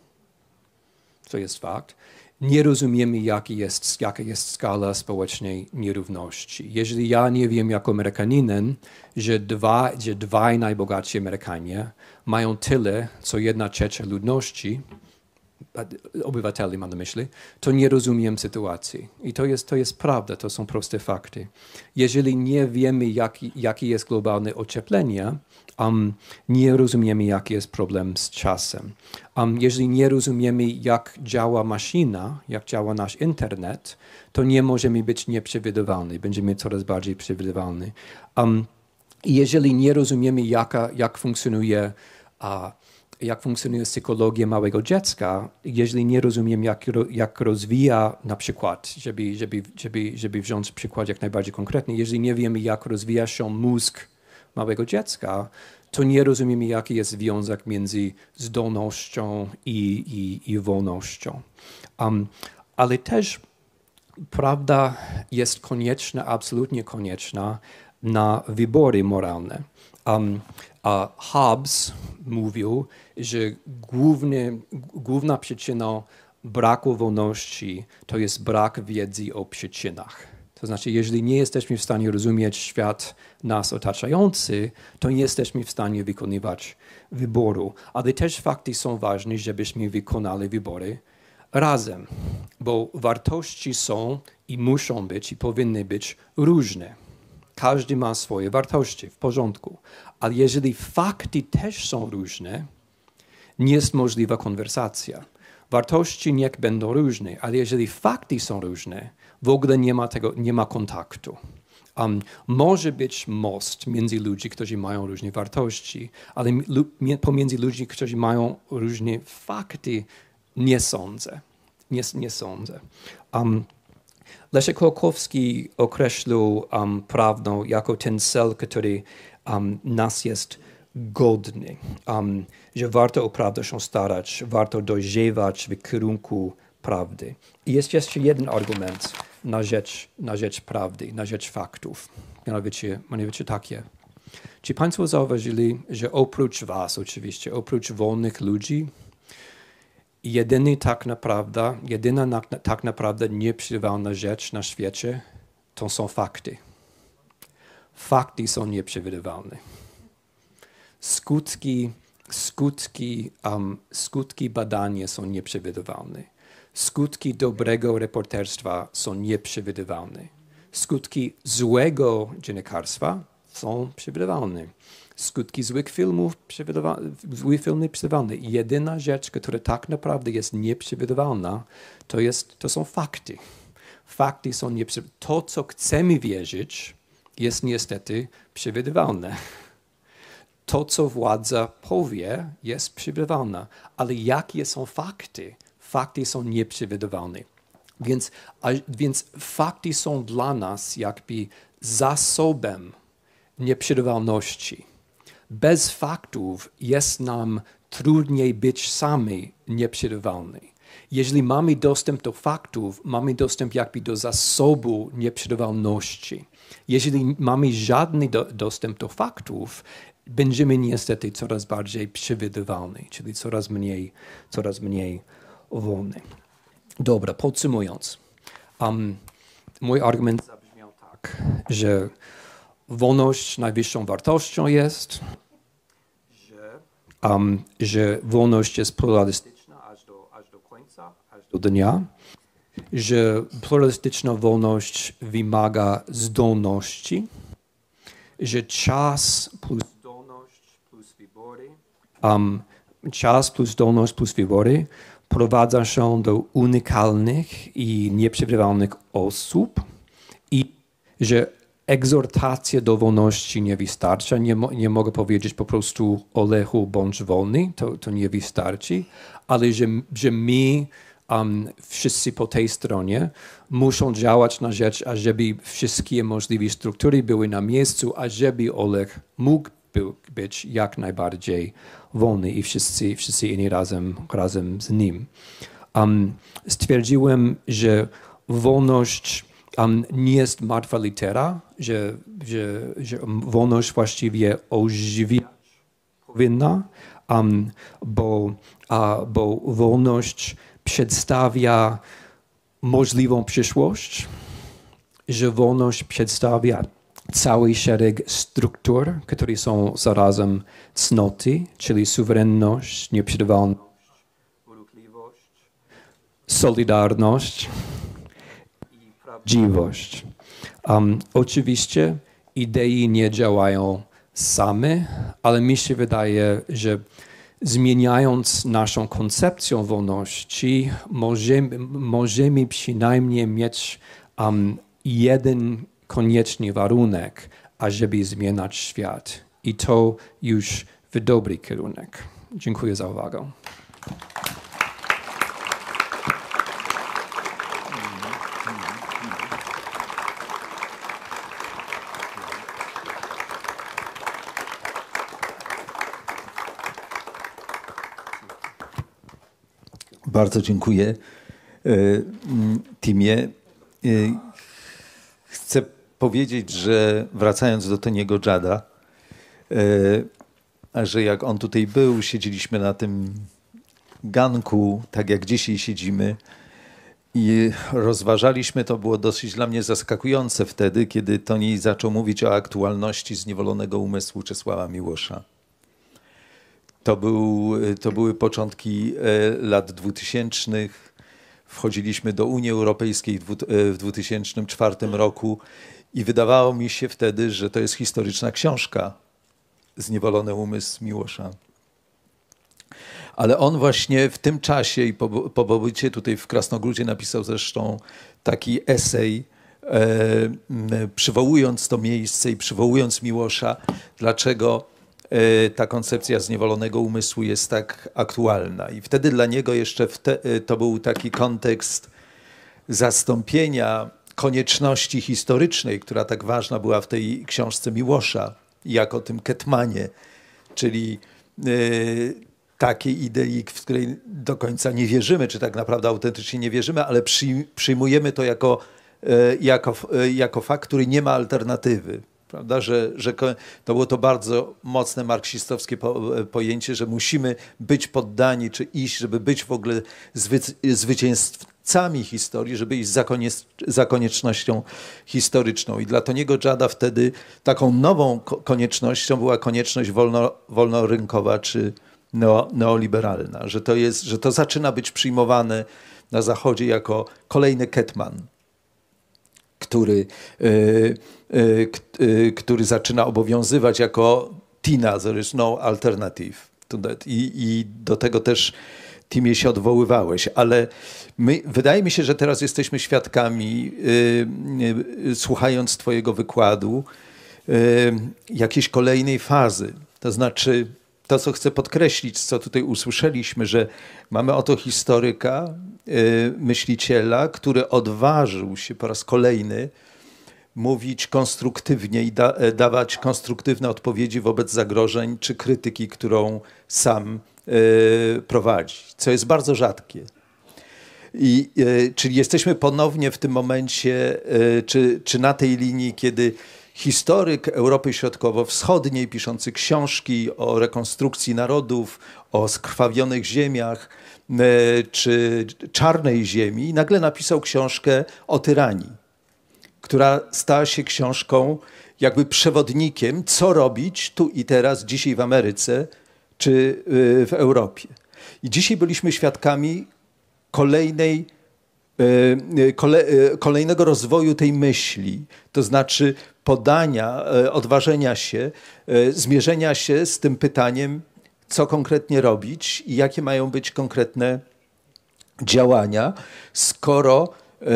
to jest fakt, nie rozumiemy, jaki jest, jaka jest skala społecznej nierówności. Jeżeli ja nie wiem jako amerykanin, że, dwa, że dwaj najbogatsi Amerykanie mają tyle, co jedna trzecia ludności, obywateli mam na myśli, to nie rozumiem sytuacji. I to jest, to jest prawda, to są proste fakty. Jeżeli nie wiemy, jaki, jaki jest globalne ocieplenie, um, nie rozumiemy, jaki jest problem z czasem. Um, jeżeli nie rozumiemy, jak działa maszyna, jak działa nasz internet, to nie możemy być nieprzewidywalni, będziemy coraz bardziej przewidywalni. Um, jeżeli nie rozumiemy, jaka, jak funkcjonuje a, jak funkcjonuje psychologia małego dziecka, jeżeli nie rozumiem, jak, jak rozwija na przykład, żeby, żeby, żeby, żeby wziąć przykład jak najbardziej konkretny, jeżeli nie wiemy, jak rozwija się mózg małego dziecka, to nie rozumiemy, jaki jest związek między zdolnością i, i, i wolnością. Um, ale też prawda jest konieczna, absolutnie konieczna na wybory moralne. Um, a Hobbes mówił, że główny, główna przyczyna braku wolności to jest brak wiedzy o przyczynach. To znaczy, jeżeli nie jesteśmy w stanie rozumieć świat nas otaczający, to nie jesteśmy w stanie wykonywać wyboru. Ale też fakty są ważne, żebyśmy wykonali wybory razem, bo wartości są i muszą być i powinny być różne. Każdy ma swoje wartości, w porządku. Ale jeżeli fakty też są różne, nie jest możliwa konwersacja. Wartości niech będą różne, ale jeżeli fakty są różne, w ogóle nie ma tego, nie ma kontaktu. Um, może być most między ludźmi, którzy mają różne wartości, ale lu pomiędzy ludźmi, którzy mają różne fakty, nie sądzę. Nie, nie sądzę. Um, Leszek Kołkowski określił um, jako ten cel, który um, nas jest godny, um, że warto o prawdę się starać, warto dojrzewać w kierunku prawdy. I jest jeszcze jeden argument na rzecz, na rzecz prawdy, na rzecz faktów. Mianowicie, mianowicie takie. Czy Państwo zauważyli, że oprócz Was, oczywiście, oprócz wolnych ludzi, jedyny tak naprawdę, jedyna na, tak naprawdę nieprzewidywalna rzecz na świecie to są fakty. Fakty są nieprzewidywalne. Skutki, skutki, um, skutki badania są nieprzewidywalne Skutki dobrego reporterstwa są nieprzewidywalne. Skutki złego dziennikarstwa są przewidywalne. Skutki złych filmów, złe filmy przewidywalne. Jedyna rzecz, która tak naprawdę jest nieprzewidywalna, to, jest, to są fakty. Fakty są nieprzewidywalne. To, co chcemy wierzyć, jest niestety przewidywalne to, co władza powie, jest przewidywalne. ale jakie są fakty, fakty są nieprzewidywalne. Więc, a, więc fakty są dla nas jakby zasobem nieprzewidywalności. Bez faktów jest nam trudniej być sami nieprzewidywalni. Jeżeli mamy dostęp do faktów, mamy dostęp jakby do zasobu nieprzewidywalności. Jeżeli mamy żadny do, dostęp do faktów, będziemy niestety coraz bardziej przewidywalni, czyli coraz mniej, coraz mniej wolny. Dobra, podsumując. Um, mój argument zabrzmiał tak, że wolność najwyższą wartością jest, że, um, że wolność jest pluralistyczna aż do, aż do końca, aż do dnia, że pluralistyczna wolność wymaga zdolności, że czas plus zdolność plus wybory, um, czas plus zdolność plus wybory prowadza się do unikalnych i nieprzewidywalnych osób i że egzortacja do wolności nie wystarcza. Nie, mo, nie mogę powiedzieć po prostu Olechu bądź wolny, to, to nie wystarczy, ale że, że my um, wszyscy po tej stronie muszą działać na rzecz, ażeby wszystkie możliwe struktury były na miejscu, ażeby Olech mógł być jak najbardziej wolny i wszyscy, wszyscy inni razem, razem z nim. Um, stwierdziłem, że wolność um, nie jest martwa litera, że, że, że wolność właściwie ożywia powinna, um, bo, a, bo wolność przedstawia możliwą przyszłość, że wolność przedstawia cały szereg struktur, które są zarazem cnoty, czyli suwerenność, nieprzerwalność, solidarność i prawdziwość. Um, oczywiście idei nie działają same, ale mi się wydaje, że zmieniając naszą koncepcję wolności, możemy, możemy przynajmniej mieć um, jeden koniecznie warunek, ażeby zmieniać świat. I to już w dobry kierunek. Dziękuję za uwagę. Bardzo dziękuję, e, Timie. E, chcę powiedzieć, że wracając do Toniego Jada, e, że jak on tutaj był, siedzieliśmy na tym ganku, tak jak dzisiaj siedzimy, i rozważaliśmy, to było dosyć dla mnie zaskakujące wtedy, kiedy Toni zaczął mówić o aktualności zniewolonego umysłu Czesława Miłosza. To, był, to były początki e, lat 2000. Wchodziliśmy do Unii Europejskiej w 2004 e, roku i wydawało mi się wtedy, że to jest historyczna książka Zniewolony umysł Miłosza. Ale on właśnie w tym czasie i po, pobycie tutaj w Krasnogródzie napisał zresztą taki esej, e, przywołując to miejsce i przywołując Miłosza, dlaczego e, ta koncepcja zniewolonego umysłu jest tak aktualna. I wtedy dla niego jeszcze te, e, to był taki kontekst zastąpienia konieczności historycznej, która tak ważna była w tej książce Miłosza, jak o tym Ketmanie, czyli yy, takiej idei, w której do końca nie wierzymy, czy tak naprawdę autentycznie nie wierzymy, ale przyjmujemy to jako, y, jako, y, jako fakt, który nie ma alternatywy. Prawda, że, że to było to bardzo mocne marksistowskie po, e, pojęcie, że musimy być poddani czy iść, żeby być w ogóle zwy, zwycięstw, twórcami historii, żeby iść za, za koniecznością historyczną. I dla Toniego Jada wtedy taką nową koniecznością była konieczność wolno, wolnorynkowa czy neo, neoliberalna, że to, jest, że to zaczyna być przyjmowane na Zachodzie jako kolejny Ketman który, e, e, e, który zaczyna obowiązywać jako TINA, zresztą no alternative. I, I do tego też Timie się odwoływałeś, ale my, wydaje mi się, że teraz jesteśmy świadkami, y, y, słuchając Twojego wykładu, yy, jakiejś kolejnej fazy. To znaczy, to co chcę podkreślić, co tutaj usłyszeliśmy, że mamy oto historyka, y, myśliciela, który odważył się po raz kolejny mówić konstruktywnie i da dawać konstruktywne odpowiedzi wobec zagrożeń czy krytyki, którą sam Y, prowadzi, co jest bardzo rzadkie. I, y, czyli jesteśmy ponownie w tym momencie, y, czy, czy na tej linii, kiedy historyk Europy Środkowo-Wschodniej, piszący książki o rekonstrukcji narodów, o skrwawionych ziemiach czy czarnej ziemi, nagle napisał książkę o tyranii, która stała się książką, jakby przewodnikiem, co robić tu i teraz, dzisiaj w Ameryce, czy y, w Europie. I dzisiaj byliśmy świadkami kolejnej, y, y, kole, kolejnego rozwoju tej myśli, to znaczy podania, odważenia się, zmierzenia się z tym pytaniem, co konkretnie robić i jakie mają być konkretne działania, skoro E,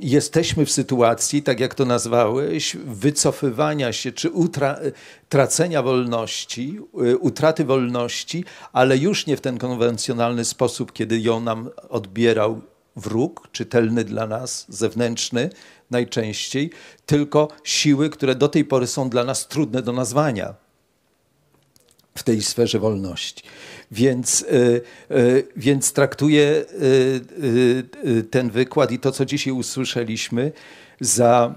jesteśmy w sytuacji, tak jak to nazwałeś, wycofywania się czy utracenia wolności, e, utraty wolności, ale już nie w ten konwencjonalny sposób, kiedy ją nam odbierał wróg, czytelny dla nas, zewnętrzny najczęściej, tylko siły, które do tej pory są dla nas trudne do nazwania w tej sferze wolności. Więc, y, y, więc traktuję y, ten wykład i to, co dzisiaj usłyszeliśmy, za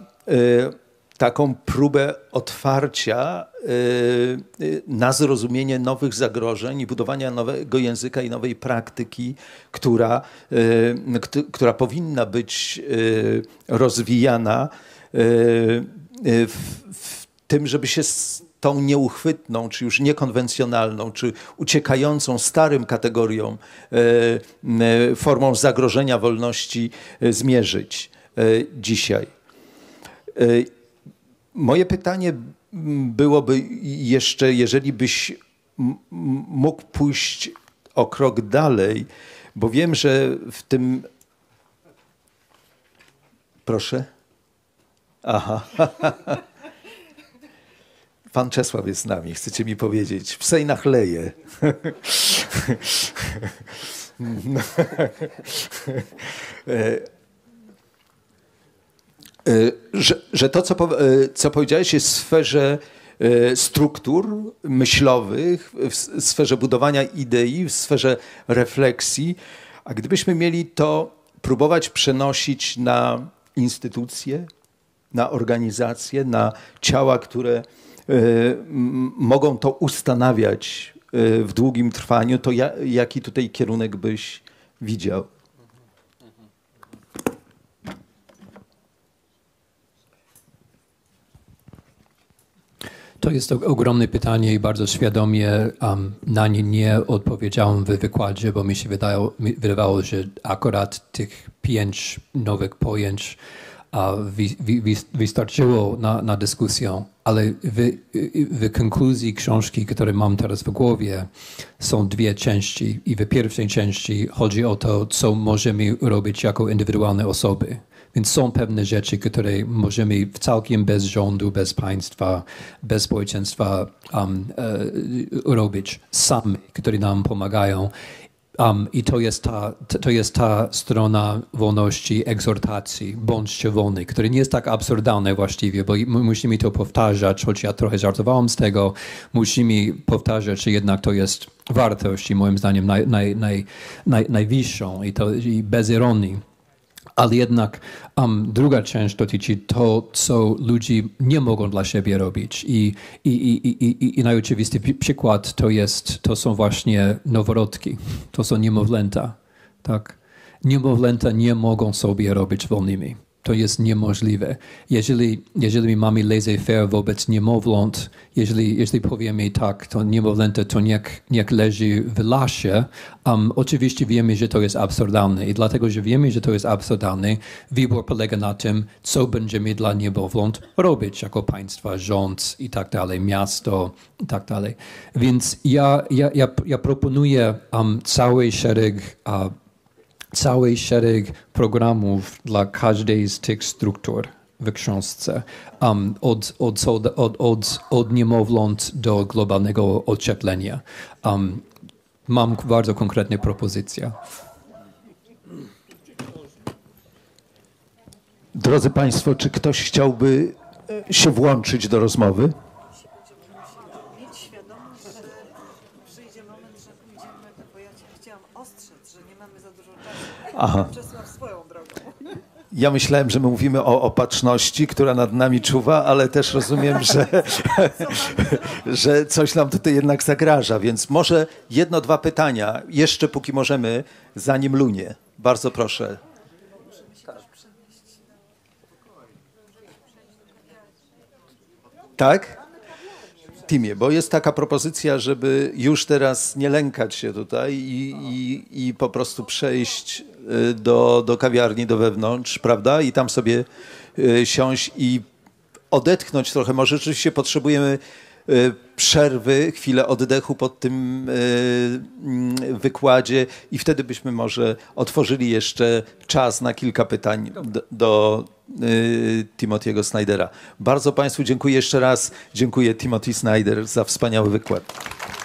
taką próbę otwarcia na zrozumienie nowych zagrożeń i budowania nowego języka i nowej praktyki, która, która powinna być rozwijana w, w tym, żeby się tą nieuchwytną, czy już niekonwencjonalną, czy uciekającą starym kategoriom e, e, formą zagrożenia wolności e, zmierzyć dzisiaj. Moje pytanie byłoby jeszcze, jeżeli byś mógł pójść o krok dalej, bo wiem, że w tym. Proszę. Aha. Pan Czesław jest z nami, chcecie mi powiedzieć. W na leje. E, że, że, to, co, e, co powiedziałeś, jest w sferze e, struktur myślowych, w sferze budowania idei, w sferze refleksji. A gdybyśmy mieli to próbować przenosić na instytucje, na organizacje, na ciała, które Y, mogą to ustanawiać y, w długim trwaniu, to ja, jaki tutaj kierunek byś widział? To jest ogromne pytanie i bardzo świadomie um, na nie nie odpowiedziałem w wykładzie, bo mi się mi wydawało, że akurat tych pięć nowych pojęć a wystarczyło na, na dyskusję, ale w, w konkluzji książki, które mam teraz w głowie, są dwie części. I w pierwszej części chodzi o to, co możemy robić jako indywidualne osoby. Więc są pewne rzeczy, które możemy całkiem bez rządu, bez państwa, bez społeczeństwa um, e, robić sami, które nam pomagają. Um, I to jest, ta, to jest ta strona wolności, egzortacji, bądźcie wolny, który nie jest tak absurdalny właściwie, bo musimy to powtarzać, choć ja trochę żartowałem z tego, musimy powtarzać, że jednak to jest wartość i moim zdaniem naj, naj, naj, naj najwyższą i, to, i bez ironii. Ale jednak um, druga część dotyczy to, co ludzie nie mogą dla siebie robić. I, i, i, i, i, i najoczywisty przykład to, jest, to są właśnie noworodki, to są niemowlęta. Tak? Niemowlęta nie mogą sobie robić wolnymi to jest niemożliwe. Jeżeli, jeżeli mamy laissez-faire wobec niemowląt, jeżeli, jeżeli powiemy tak, to niemowlęta to niech, niech leży w lasie, um, oczywiście wiemy, że to jest absurdalne i dlatego, że wiemy, że to jest absurdalne, wybór polega na tym, co będziemy dla niemowląt robić jako państwa, rząd i tak dalej, miasto i tak dalej. Więc ja, ja, ja, ja proponuję um, cały szereg uh, cały szereg programów dla każdej z tych struktur w książce. Um, od, od, od, od, od niemowląt do globalnego ocieplenia. Um, mam bardzo konkretne propozycje. Drodzy Państwo, czy ktoś chciałby e, się włączyć do rozmowy? Tak, Aha. Czesław swoją drogą. Ja myślałem, że my mówimy o opatrzności, która nad nami czuwa, ale też rozumiem, że, że coś nam tutaj jednak zagraża, więc może jedno, dwa pytania, jeszcze póki możemy, zanim lunie. Bardzo proszę. Tak? Timie, bo jest taka propozycja, żeby już teraz nie lękać się tutaj i, i, i po prostu przejść Y, do, do kawiarni, do wewnątrz, prawda? I tam sobie y, siąść i odetchnąć trochę. Może rzeczywiście potrzebujemy y, przerwy, chwilę oddechu pod tym mm, wykładzie i wtedy byśmy może otworzyli jeszcze czas na kilka pytań do, do Timothy'ego Snydera. Bardzo Państwu dziękuję jeszcze raz. Dziękuję Timothy Snyder za wspaniały wykład.